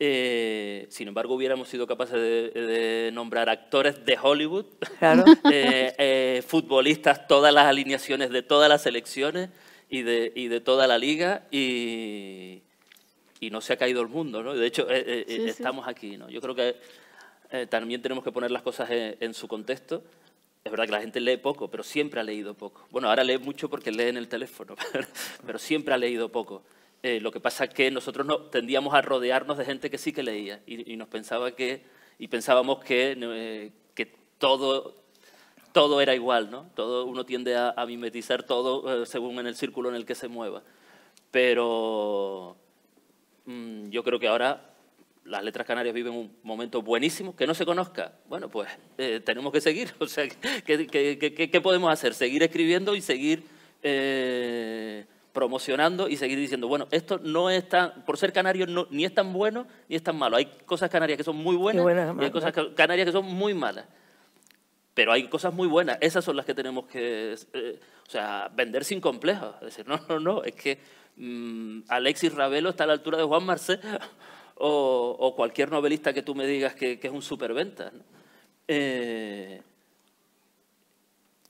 D: Eh, sin embargo, hubiéramos sido capaces de, nombrar actores de Hollywood, eh, eh, futbolistas, todas las alineaciones de todas las selecciones y de, toda la liga, y, no se ha caído el mundo. ¿no? De hecho, estamos aquí. ¿no? Yo creo que también tenemos que poner las cosas en su contexto. Es verdad que la gente lee poco, pero siempre ha leído poco. Bueno, ahora lee mucho porque lee en el teléfono, pero siempre ha leído poco. Eh, lo que pasa es que nosotros no, tendíamos a rodearnos de gente que sí que leía y, nos pensaba que, y pensábamos que, eh, que todo, todo era igual, ¿no? Todo, uno tiende a, mimetizar todo eh, según en el círculo en el que se mueva. Pero mm, yo creo que ahora las letras canarias viven un momento buenísimo, que no se conozca. Bueno, pues tenemos que seguir. O sea, ¿qué, podemos hacer? Seguir escribiendo y seguir promocionando y seguir diciendo, bueno, esto no es tan, por ser canario, no, ni es tan bueno ni es tan malo. Hay cosas canarias que son muy buenas, y hay cosas canarias que son muy malas. Pero hay cosas muy buenas, esas son las que tenemos que, eh, o sea, vender sin complejos. decir, no, no, no, es que mm, Alexis Ravelo está a la altura de Juan Marcé o, cualquier novelista que tú me digas que, es un superventa. ¿no? Eh,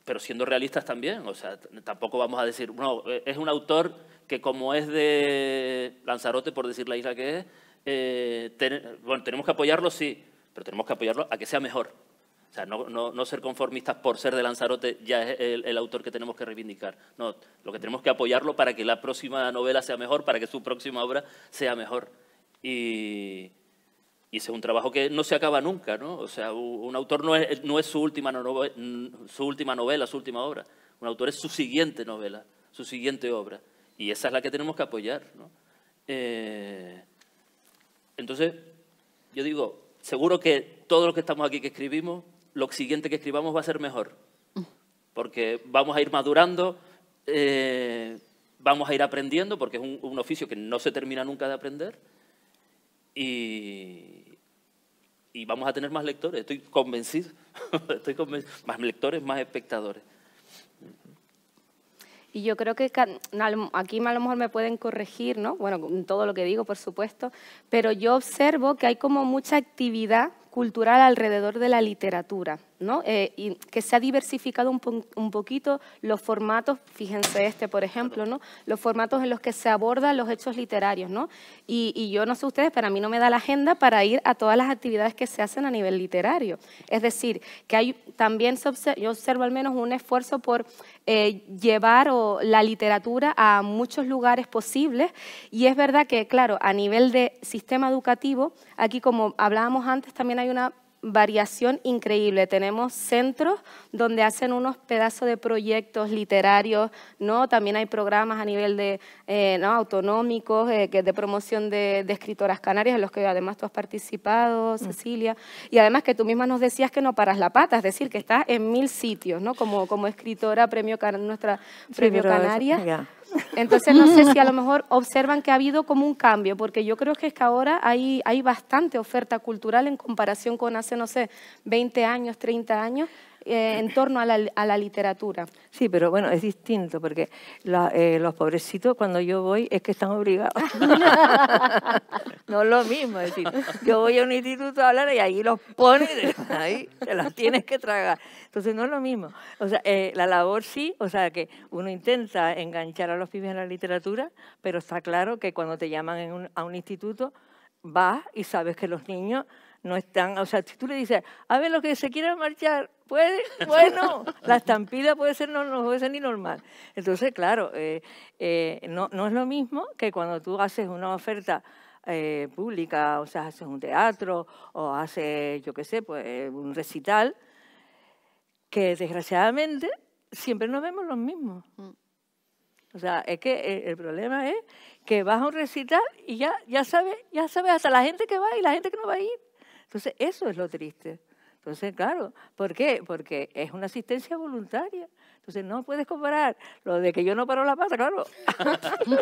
D: pero siendo realistas también, o sea, tampoco vamos a decir, no, eh, es un autor que como es de Lanzarote, por decir la isla que es, eh, bueno, tenemos que apoyarlo, sí, pero tenemos que apoyarlo a que sea mejor. O sea, no, no, no ser conformistas por ser de Lanzarote ya es el, autor que tenemos que reivindicar. No, lo que tenemos que apoyarlo para que la próxima novela sea mejor, para que su próxima obra sea mejor. Y, y es un trabajo que no se acaba nunca, ¿no? O sea, un autor no es, su, última novela, su última novela, su última obra. Un autor es su siguiente novela, su siguiente obra. Y esa es la que tenemos que apoyar, ¿no? Eh, entonces, yo digo, seguro que todo lo que estamos aquí que escribimos, lo siguiente que escribamos va a ser mejor. Porque vamos a ir madurando, eh, vamos a ir aprendiendo, porque es un oficio que no se termina nunca de aprender. Y, y vamos a tener más lectores, estoy convencido, estoy convencido, más lectores, más espectadores.
E: Y yo creo que aquí a lo mejor me pueden corregir, ¿no? Bueno, con todo lo que digo, por supuesto, pero yo observo que hay como mucha actividad cultural alrededor de la literatura. Eh, y que se ha diversificado un, poquito los formatos, fíjense este por ejemplo, ¿no? los formatos en los que se abordan los hechos literarios. Y, yo no sé ustedes, pero a mí no me da la agenda para ir a todas las actividades que se hacen a nivel literario. Es decir, que hay también, yo observo al menos un esfuerzo por eh, llevar la literatura a muchos lugares posibles y es verdad que, claro, a nivel de sistema educativo, aquí como hablábamos antes, también hay una variación increíble. Tenemos centros donde hacen unos pedazos de proyectos literarios, ¿no? También hay programas a nivel de eh, autonómicos, eh, de promoción de, escritoras canarias, en los que además tú has participado, mm. Cecilia. Y además que tú misma nos decías que no paras la pata, es decir, que estás en mil sitios, ¿no? Como, como escritora, premio nuestra premio Canarias. Entonces no sé si a lo mejor observan que ha habido como un cambio, porque yo creo que es que ahora hay, hay bastante oferta cultural en comparación con hace, no sé, 20 años, 30 años. Eh, en torno a la, literatura.
B: Sí, pero bueno, es distinto porque eh, los pobrecitos cuando yo voy es que están obligados. no es lo mismo, es decir, yo voy a un instituto a hablar y ahí los pones ahí se los tienes que tragar. Entonces no es lo mismo. O sea, eh, la labor sí, o sea que uno intenta enganchar a los pibes en la literatura, pero está claro que cuando te llaman a un instituto vas y sabes que los niños no están, o sea, si tú le dices, a ver, los que se quieran marchar, puede, bueno, la estampida puede ser, no, no puede ser ni normal. Entonces, claro, eh, eh, no, no, es lo mismo que cuando tú haces una oferta eh, pública, o sea, haces un teatro o haces, yo qué sé, pues un recital, que desgraciadamente siempre nos vemos los mismos. Mm. O sea, es que el problema es que vas a un recital y ya, ya sabes ya sabes hasta la gente que va y la gente que no va a ir. Entonces, eso es lo triste. Entonces, claro, ¿por qué? Porque es una asistencia voluntaria. Entonces, no puedes comparar lo de que yo no paro la pasa, claro.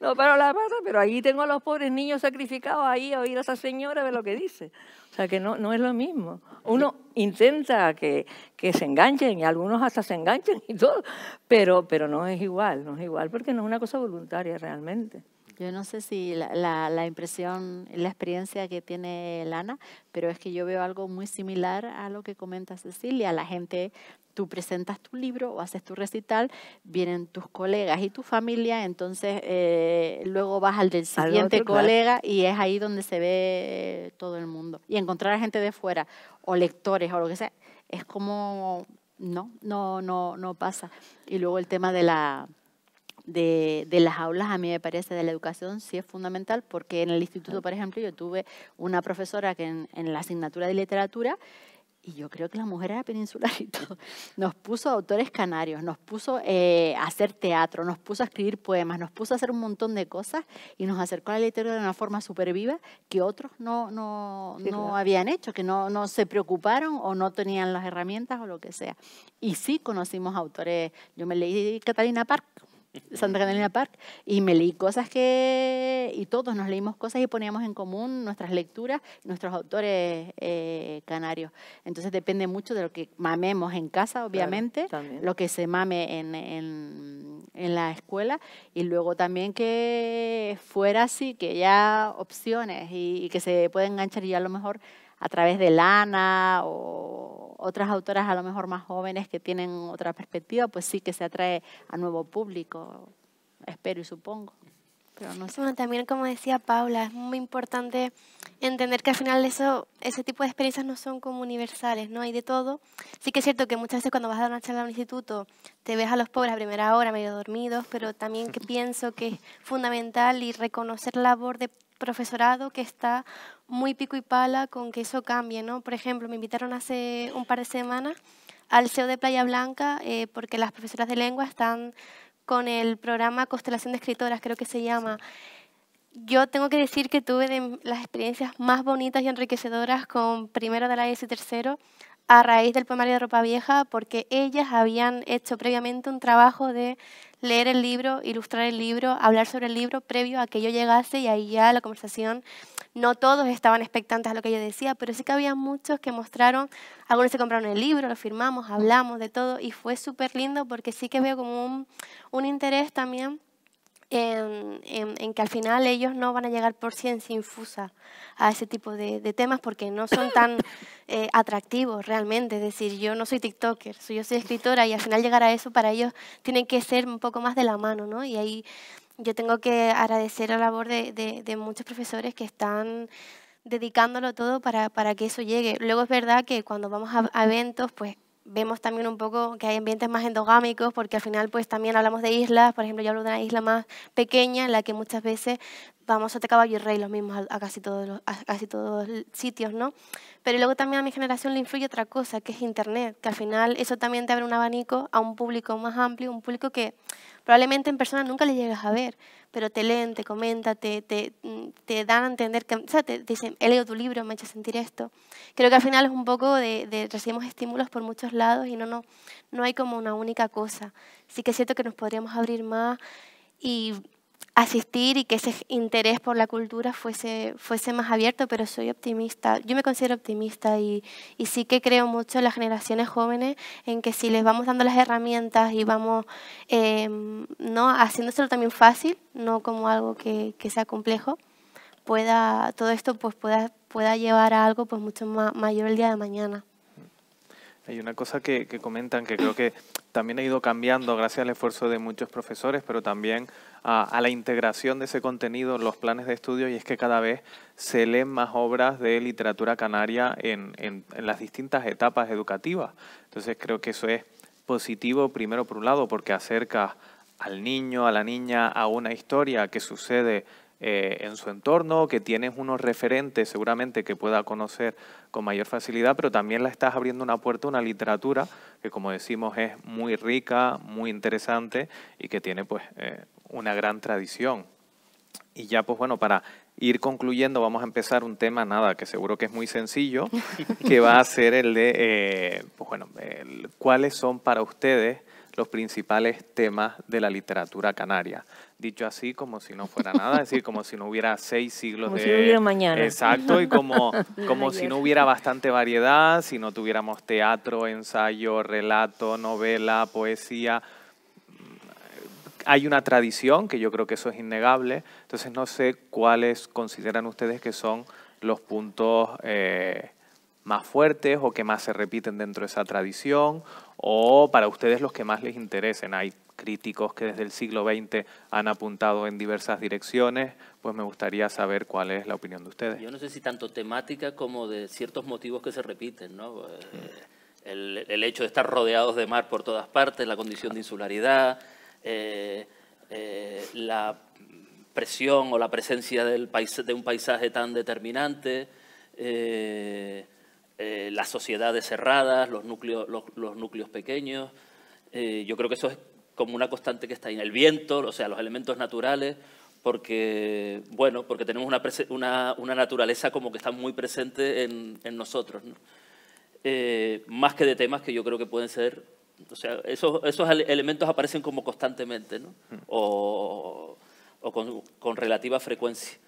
B: no paro la pasa, pero ahí tengo a los pobres niños sacrificados ahí a oír a esa señora ver lo que dice. O sea, que no, no es lo mismo. Uno intenta que, se enganchen y algunos hasta se enganchen y todo, pero, pero no es igual, no es igual porque no es una cosa voluntaria realmente. Yo no sé si la, la, la, impresión, la experiencia que
C: tiene Lana, pero es que yo veo algo muy similar a lo que comenta Cecilia. La gente, tú presentas tu libro o haces tu recital, vienen tus colegas y tu familia, entonces eh, luego vas al del siguiente colega y es ahí donde se ve todo el mundo. Y encontrar a gente de fuera, o lectores o lo que sea, es como, no, no, no, no pasa. Y luego el tema de la de, las aulas, a mí me parece, de la educación sí es fundamental, porque en el instituto, por ejemplo, yo tuve una profesora que en, la asignatura de literatura, y yo creo que la mujer era peninsular y todo, nos puso autores canarios, nos puso eh, a hacer teatro, nos puso a escribir poemas, nos puso a hacer un montón de cosas y nos acercó a la literatura de una forma súper viva que otros no, no, no habían hecho, que no, no se preocuparon o no tenían las herramientas o lo que sea. Y sí conocimos autores, yo me leí Catalina Park, Santa Catalina Park, y me leí cosas que, y todos nos leímos cosas y poníamos en común nuestras lecturas, nuestros autores eh, canarios. Entonces depende mucho de lo que mamemos en casa, obviamente, lo que se mame en, en, la escuela, y luego también que fuera así, que ya opciones y, que se pueda enganchar y a lo mejor a través de Lana o otras autoras a lo mejor más jóvenes que tienen otra perspectiva, pues sí que se atrae a nuevo público, espero y supongo. Pero no Bueno, también como decía Paula, es muy importante
F: entender que al final eso, ese tipo de experiencias no son como universales, ¿no? Hay de todo. Sí que es cierto que muchas veces cuando vas a dar una charla a un instituto te ves a los pobres a primera hora, medio dormidos, pero también que pienso que es fundamental y reconocer la labor de profesorado que está muy pico y pala con que eso cambie, ¿no? Por ejemplo, me invitaron hace un par de semanas al CEO de Playa Blanca eh, porque las profesoras de lengua están con el programa Constelación de Escritoras, creo que se llama. Yo tengo que decir que tuve las experiencias más bonitas y enriquecedoras con primero de la ES y tercero a raíz del poemario de Ropa Vieja porque ellas habían hecho previamente un trabajo de leer el libro, ilustrar el libro, hablar sobre el libro previo a que yo llegase y ahí ya la conversación, no todos estaban expectantes a lo que yo decía, pero sí que había muchos que mostraron, algunos se compraron el libro, lo firmamos, hablamos de todo y fue súper lindo porque sí que veo como un, un interés también en, que al final ellos no van a llegar por ciencia infusa a ese tipo de, temas porque no son tan eh, atractivos realmente. Es decir, yo no soy TikToker, soy, yo soy escritora y al final llegar a eso para ellos tienen que ser un poco más de la mano, ¿no? Y ahí yo tengo que agradecer la labor de, muchos profesores que están dedicándolo todo para, para, que eso llegue. Luego es verdad que cuando vamos a eventos, pues vemos también un poco que hay ambientes más endogámicos, porque al final pues también hablamos de islas, por ejemplo yo hablo de una isla más pequeña en la que muchas veces vamos a Caballo y Rey los mismos a, casi todos los, a casi todos los sitios, ¿no? Pero luego también a mi generación le influye otra cosa, que es Internet, que al final eso también te abre un abanico a un público más amplio, un público que probablemente en persona nunca le llegas a ver, pero te leen, te comentan, te, mm, te, dan a entender, que, o sea, te, dicen, he leído tu libro, me ha hecho sentir esto. Creo que al final es un poco de, de recibimos estímulos por muchos lados y no, no, no hay como una única cosa. Sí que es cierto que nos podríamos abrir más y asistir y que ese interés por la cultura fuese, fuese más abierto, pero soy optimista. Yo me considero optimista y, y, sí que creo mucho en las generaciones jóvenes, en que si les vamos dando las herramientas y vamos em, ¿no? haciéndoselo también fácil, no como algo que, que, sea complejo, pueda, todo esto pues pueda, pueda llevar a algo pues mucho mayor el día de mañana.
A: Hay una cosa que, comentan que creo que también ha ido cambiando gracias al esfuerzo de muchos profesores, pero también a, la integración de ese contenido en los planes de estudio y es que cada vez se leen más obras de literatura canaria en, en las distintas etapas educativas. Entonces creo que eso es positivo primero por un lado porque acerca al niño, a la niña, a una historia que sucede eh, en su entorno, que tienes unos referentes seguramente que pueda conocer con mayor facilidad, pero también la estás abriendo una puerta a una literatura que, como decimos, es muy rica, muy interesante y que tiene pues eh, una gran tradición. Y ya, pues bueno, para ir concluyendo, vamos a empezar un tema, nada, que seguro que es muy sencillo, que va a ser el de, eh, pues bueno, cuáles son para ustedes los principales temas de la literatura canaria dicho así como si no fuera nada, es decir, como si no hubiera seis siglos de... Si no hubiera mañana. Exacto, y como, como si no hubiera bastante variedad, si no tuviéramos teatro, ensayo, relato, novela, poesía. Hay una tradición, que yo creo que eso es innegable, entonces no sé cuáles consideran ustedes que son los puntos eh, más fuertes o que más se repiten dentro de esa tradición o para ustedes los que más les interesen. Hay críticos que desde el siglo XX han apuntado en diversas direcciones, pues me gustaría saber cuál es la opinión de ustedes.
D: Yo no sé si tanto temática como de ciertos motivos que se repiten, ¿no? Eh, el, hecho de estar rodeados de mar por todas partes, la condición de insularidad, eh, eh, la presión o la presencia del de un paisaje tan determinante. Eh, las sociedades cerradas, los núcleos, los, núcleos pequeños. Eh, yo creo que eso es como una constante que está ahí. El viento, o sea, los elementos naturales, porque, bueno, porque tenemos una, una, una naturaleza como que está muy presente en, nosotros. Eh, más que de temas que yo creo que pueden ser, o sea, esos, elementos aparecen como constantemente, hmm. O, con relativa frecuencia.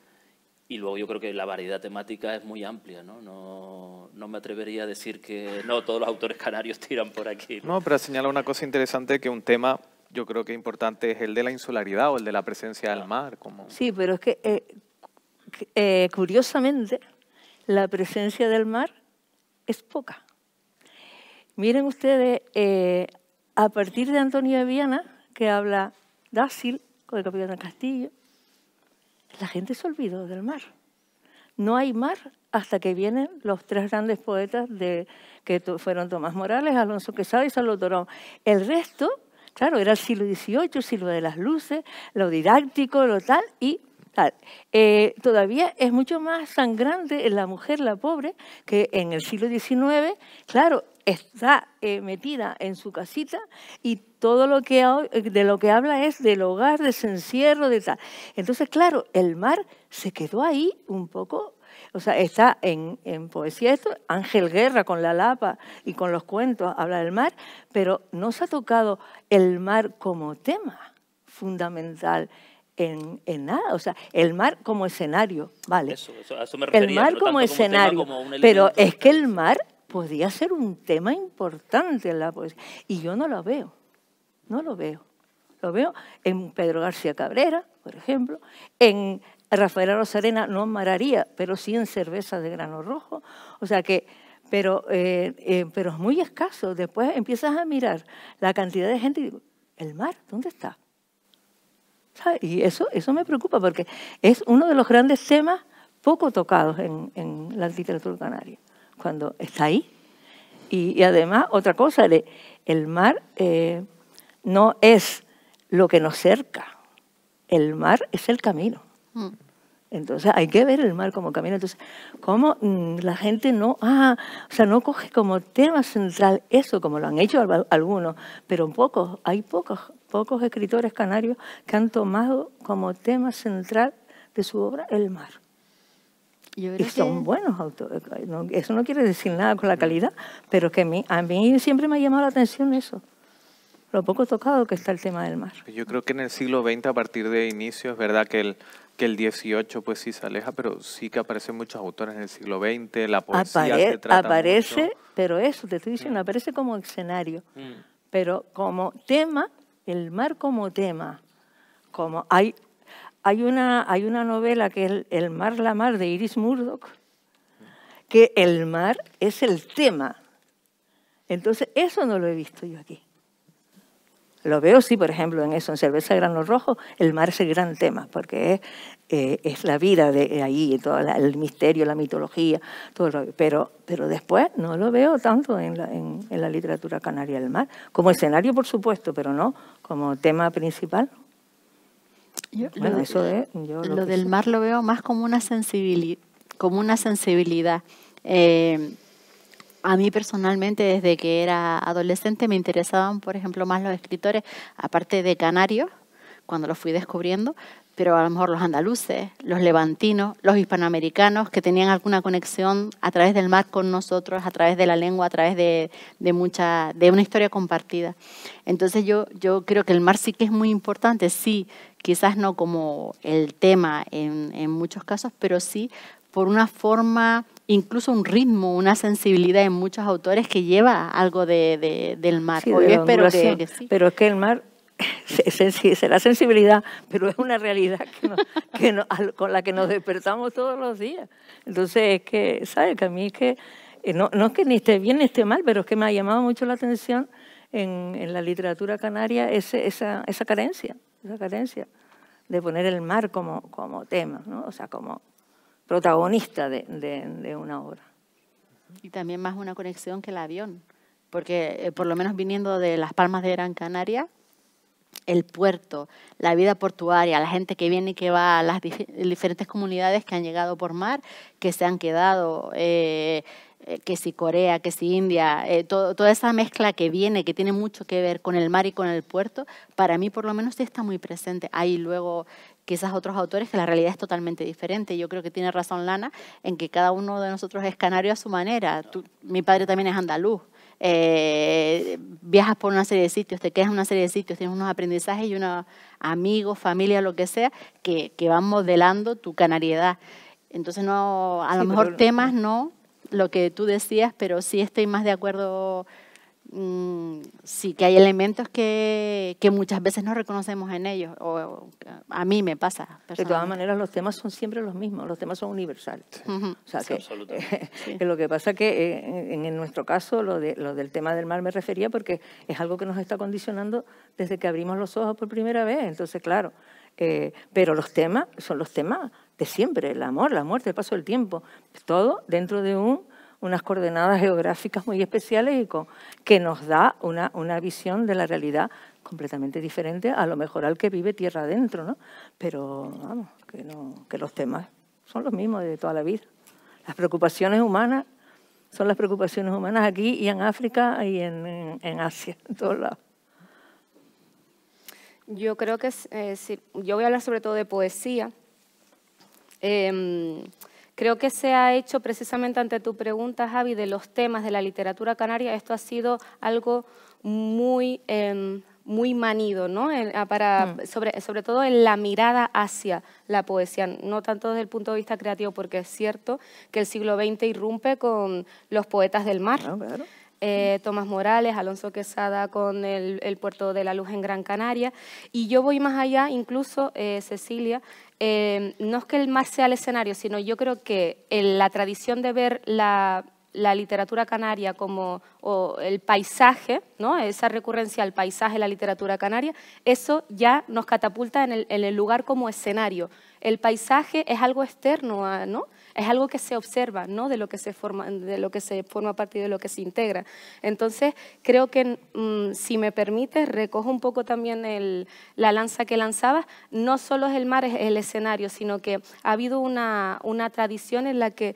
D: Y luego yo creo que la variedad temática es muy amplia, ¿no? No, me atrevería a decir que no, todos los autores canarios tiran por aquí.
A: No, pero señala una cosa interesante que un tema yo creo que importante es el de la insularidad o el de la presencia del mar. Como... Sí,
B: pero es que eh, eh, curiosamente la presencia del mar es poca. Miren ustedes, eh, a partir de Antonio de Viana, que habla Dácil con el capitán Castillo, la gente se olvidó del mar. No hay mar hasta que vienen los tres grandes poetas de, que fueron Tomás Morales, Alonso Quesada y Salvador Torón. El resto, claro, era el siglo XVIII, siglo de las luces, lo didáctico, lo tal, y eh, todavía es mucho más sangrante en la mujer, la pobre, que en el siglo XIX, claro, está eh, metida en su casita y todo lo que eh, de lo que habla es del hogar, de ese encierro, de tal. Entonces, claro, el mar se quedó ahí un poco. O sea, está en, en poesía esto, Ángel Guerra con la lapa y con los cuentos habla del mar, pero no se ha tocado el mar como tema fundamental en, nada. O sea, el mar como escenario, ¿vale?
D: Eso, el mar como escenario. pero es
B: que el mar podía ser un tema importante en la poesía. Y yo no lo veo, no lo veo. Lo veo en Pedro García Cabrera, por ejemplo, en Rafael Rosarena, no en Mararía, pero sí en Cerveza de Grano Rojo. O sea que pero, eh, eh, pero es muy escaso. Después empiezas a mirar la cantidad de gente y digo, ¿el mar? ¿Dónde está? Y eso, eso me preocupa porque es uno de los grandes temas poco tocados en, la literatura canaria, cuando está ahí. Y, además, otra cosa, el, el mar eh, no es lo que nos cerca, el mar es el camino. Mm. Entonces hay que ver el mar como camino. Entonces, ¿cómo mm, la gente no, ah, o sea, no coge como tema central eso, como lo han hecho algunos, pero pocos, hay pocos, pocos escritores canarios que han tomado como tema central de su obra el mar. y son buenos autores. eso no quiere decir nada con la calidad, pero que a mí siempre me ha llamado la atención eso lo poco tocado que está el tema del mar.
A: Yo creo que en el siglo XX, a partir de inicio, es verdad que el, que el 18 pues sí se aleja, pero sí que aparecen muchos autores en el siglo XX, la poesía Aparece,
B: pero eso, te estoy mm. diciendo, aparece como escenario, mm. pero como tema, el mar como tema, como hay, hay, una, hay una novela que es el mar, la mar, de Iris Murdoch, que el mar es el tema. Entonces, eso no lo he visto yo aquí. Lo veo, sí, por ejemplo, en eso, en Cerveza Grano Rojo, el mar es el gran tema, porque es, eh, es la vida de eh, ahí, todo el misterio, la mitología, todo lo, pero, pero después no lo veo tanto en la, en, la literatura canaria del mar, como escenario, por supuesto, pero no como tema principal.
C: bueno, lo, eso
B: lo, del
C: mar lo veo más como una, sensibilidad, como una sensibilidad. Eh, a mí personalmente desde que era adolescente me interesaban, por ejemplo, más los escritores, aparte de canarios, cuando los fui descubriendo, pero a lo mejor los andaluces, los levantinos, los hispanoamericanos, que tenían alguna conexión a través del mar con nosotros, a través de la lengua, a través de, de, mucha, de una historia compartida. Entonces yo, yo creo que el mar sí que es muy importante, sí, quizás no como el tema en, en muchos casos, pero sí por una forma incluso un ritmo, una sensibilidad en muchos autores que lleva algo del mar. Pero es
B: que el mar será sensibilidad, pero es una realidad con la que nos despertamos todos los días. Entonces, es que, ¿sabes? Que a mí es que, eh, no, es que ni esté bien ni esté mal, pero es que me ha llamado mucho la atención en, la literatura canaria esa, carencia, esa carencia de poner el mar como, como tema, ¿no? O sea, como, protagonista de, una obra. Y también más una conexión que el avión, porque eh, por lo menos
C: viniendo de Las Palmas de Gran Canaria, el puerto, la vida portuaria, la gente que viene y que va, las diferentes comunidades que han llegado por mar, que se han quedado, eh, eh, que si Corea, que si India, toda esa mezcla que viene, que tiene mucho que ver con el mar y con el puerto, para mí por lo menos sí está muy presente. Ahí luego quizás otros autores que la realidad es totalmente diferente. Yo creo que tiene razón Lana en que cada uno de nosotros es canario a su manera. mi padre también es andaluz. Eh, viajas por una serie de sitios, te quedas en una serie de sitios, tienes unos aprendizajes y unos amigos, familia, lo que sea, que, van modelando tu canariedad. Entonces, no, a lo mejor temas no, lo que tú decías, pero sí estoy más de acuerdo Mm, sí, que hay elementos que, muchas veces no reconocemos en ellos, o, a mí
B: me pasa. De todas maneras, los temas son siempre los mismos, los temas son universales. absolutamente. Lo que pasa que eh, en, nuestro caso, lo, del tema del mar me refería porque es algo que nos está condicionando desde que abrimos los ojos por primera vez, entonces claro, eh, pero los temas son los temas de siempre, el amor, la muerte, el paso del tiempo, todo dentro de un unas coordenadas geográficas muy especiales y que nos da una, visión de la realidad completamente diferente a lo mejor al que vive tierra adentro, ¿no? Pero vamos, que, los temas son los mismos de toda la vida. Las preocupaciones humanas son las preocupaciones humanas aquí y en África y en, Asia, en todos lados.
E: Yo creo que, si, eh, yo voy a hablar sobre todo de poesía. Em, Creo que se ha hecho precisamente ante tu pregunta, Javi, de los temas de la literatura canaria. Esto ha sido algo muy, em, muy manido, ¿no? Mm. sobre, todo en la mirada hacia la poesía, no tanto desde el punto de vista creativo, porque es cierto que el siglo XX irrumpe con los poetas del mar. Ah, eh, Tomás Morales, Alonso Quesada con el, Puerto de la Luz en Gran Canaria. Y yo voy más allá, incluso, eh, Cecilia, eh, no es que el más sea el escenario, sino yo creo que la tradición de ver la, literatura canaria como el paisaje, ¿no? esa recurrencia al paisaje, la literatura canaria, eso ya nos catapulta en el, en el lugar como escenario. El paisaje es algo externo, ¿no? es algo que se observa, ¿no? De lo que se forma, de lo que se forma partir de lo que se integra. Entonces, creo que mm, si me permite, recojo un poco también la lanza que lanzabas. No solo es el mar, el escenario, sino que ha habido una, tradición en la que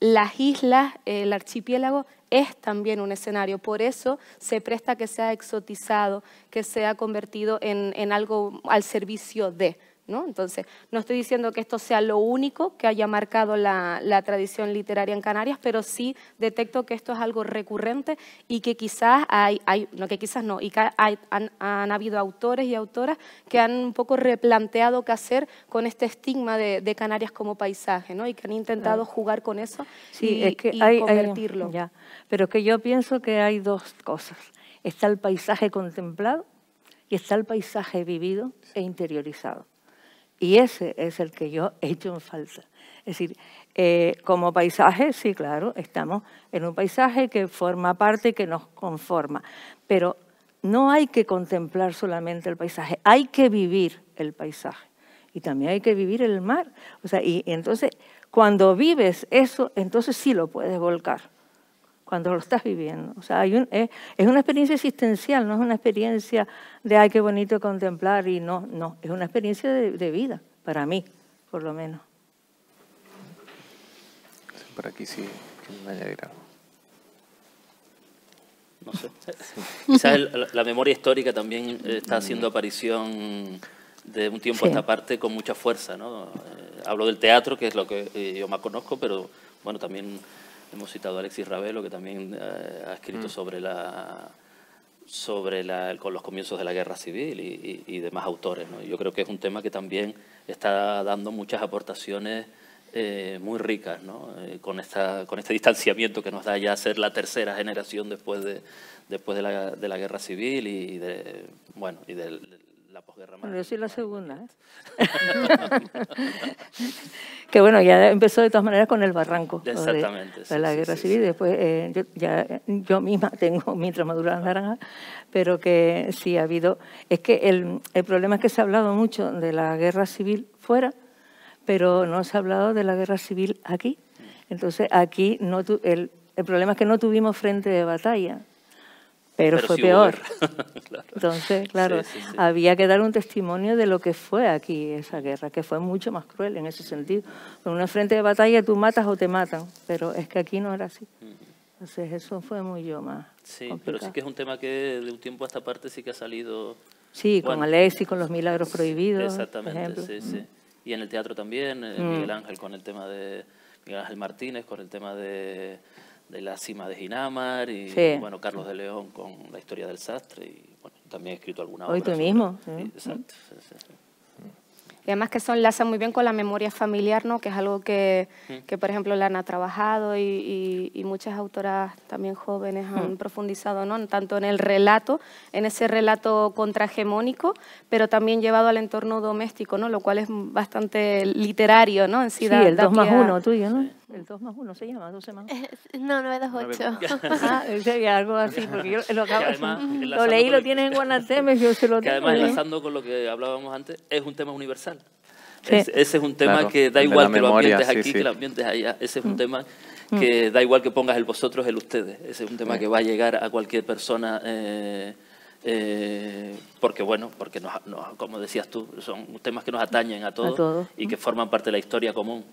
E: las islas, el archipiélago, es también un escenario. Por eso se presta que sea exotizado, que sea convertido en algo al servicio de. Entonces, no estoy diciendo que esto sea lo único que haya marcado la, tradición literaria en Canarias, pero sí detecto que esto es algo recurrente y que quizás hay, no que quizás no, y han, habido autores y autoras que han un poco replanteado qué hacer con este estigma de, Canarias como paisaje, ¿no? Y que han intentado jugar con eso y, convertirlo.
B: Pero que yo pienso que hay dos cosas. Está el paisaje contemplado y está el paisaje vivido e interiorizado. Y ese es el que yo he hecho en falta. Es decir, eh, como paisaje, sí, claro, estamos en un paisaje que forma parte, que nos conforma, pero no hay que contemplar solamente el paisaje, hay que vivir el paisaje y también hay que vivir el mar. O sea, y entonces, cuando vives eso, entonces sí lo puedes volcar cuando lo estás viviendo. O sea, hay eh, es, una experiencia existencial, no es una experiencia de, ay, qué bonito contemplar y no, no, es una experiencia de, vida, para mí, por lo menos. Por aquí sí,
D: No sé. Quizás la memoria histórica también eh, está mm. haciendo aparición de un tiempo a esta parte con mucha fuerza. ¿no? Eh, hablo del teatro, que es lo que yo más conozco, pero bueno, también Hemos citado a Alexis Ravelo, que también eh, ha escrito mm. sobre la sobre la, con los comienzos de la guerra civil y, demás autores. Yo creo que es un tema que también está dando muchas aportaciones eh, muy ricas, eh, con, esta, con este distanciamiento que nos da ya ser la tercera generación después de, después de, la, guerra civil y de, bueno, y del la
B: yo soy la segunda. ¿eh? que bueno, ya empezó de todas maneras con el barranco. Exactamente. De, la guerra civil. Después eh, yo, ya, yo misma tengo mi tramadura naranja, pero que sí ha habido. Es que el, problema es que se ha hablado mucho de la guerra civil fuera, pero no se ha hablado de la guerra civil aquí. Mm. Entonces aquí no el, el problema es que no tuvimos frente de batalla
D: pero, fue peor. Entonces, claro,
B: había que dar un testimonio de lo que fue aquí esa guerra, que fue mucho más cruel en ese sentido. En una frente de batalla tú matas o te matan, pero es que aquí no era así. Entonces eso fue muy yo más.
D: Sí, pero sí que es un tema que de un tiempo a esta parte sí que ha salido. Sí, con con
B: Alexis, con los milagros prohibidos. Exactamente, sí, sí.
D: Y en el teatro también, eh, Miguel mm. Ángel con el tema de Miguel Ángel Martínez, con el tema de de la cima de Ginamar y bueno, Carlos de León con la historia del sastre y bueno, también he escrito alguna Hoy tú mismo. Mm. Exacto.
E: Y además que eso enlaza muy bien con la memoria familiar, ¿no? que es algo que, mm. por ejemplo, Lana ha trabajado y, muchas autoras también jóvenes han mm. profundizado, ¿no? tanto en el relato, en ese relato contrahegemónico, pero también llevado al entorno doméstico, ¿no? lo cual es bastante literario, ¿no? En sí, el 2 más 1
B: tuyo, ¿no? el 2 más 1 se llama, dos semanas 1. No, es 2, 8. sería algo así, porque yo lo acabo
D: Lo leí, lo
B: tienes en Guanatemes, yo se lo que tengo. además,
D: enlazando con lo que hablábamos antes, es un tema universal. ese es un tema que da igual que lo ambientes aquí, que lo ambientes allá. Ese es un mm. tema mm. que da igual que pongas el vosotros, el ustedes. Ese es un tema que va a llegar a cualquier persona. Eh, eh, porque bueno, porque nos, como decías tú, son temas que nos atañen a todos, y que mm. forman parte de la historia común.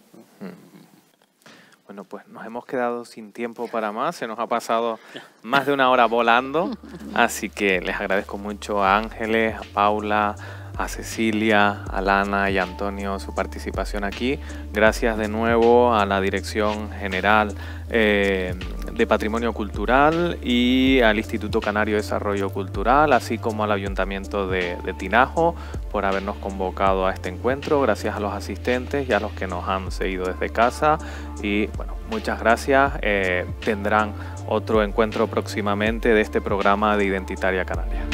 A: Bueno, pues nos hemos quedado sin tiempo para más, se nos ha pasado más de una hora volando, así que les agradezco mucho a Ángeles, a Paula, a Cecilia, a Lana y Antonio su participación aquí. Gracias de nuevo a la Dirección General eh, de Patrimonio Cultural y al Instituto Canario de Desarrollo Cultural, así como al Ayuntamiento de, Tinajo por habernos convocado a este encuentro. Gracias a los asistentes y a los que nos han seguido desde casa. Y bueno, muchas gracias. Eh, tendrán otro encuentro próximamente de este programa de Identitaria Canaria.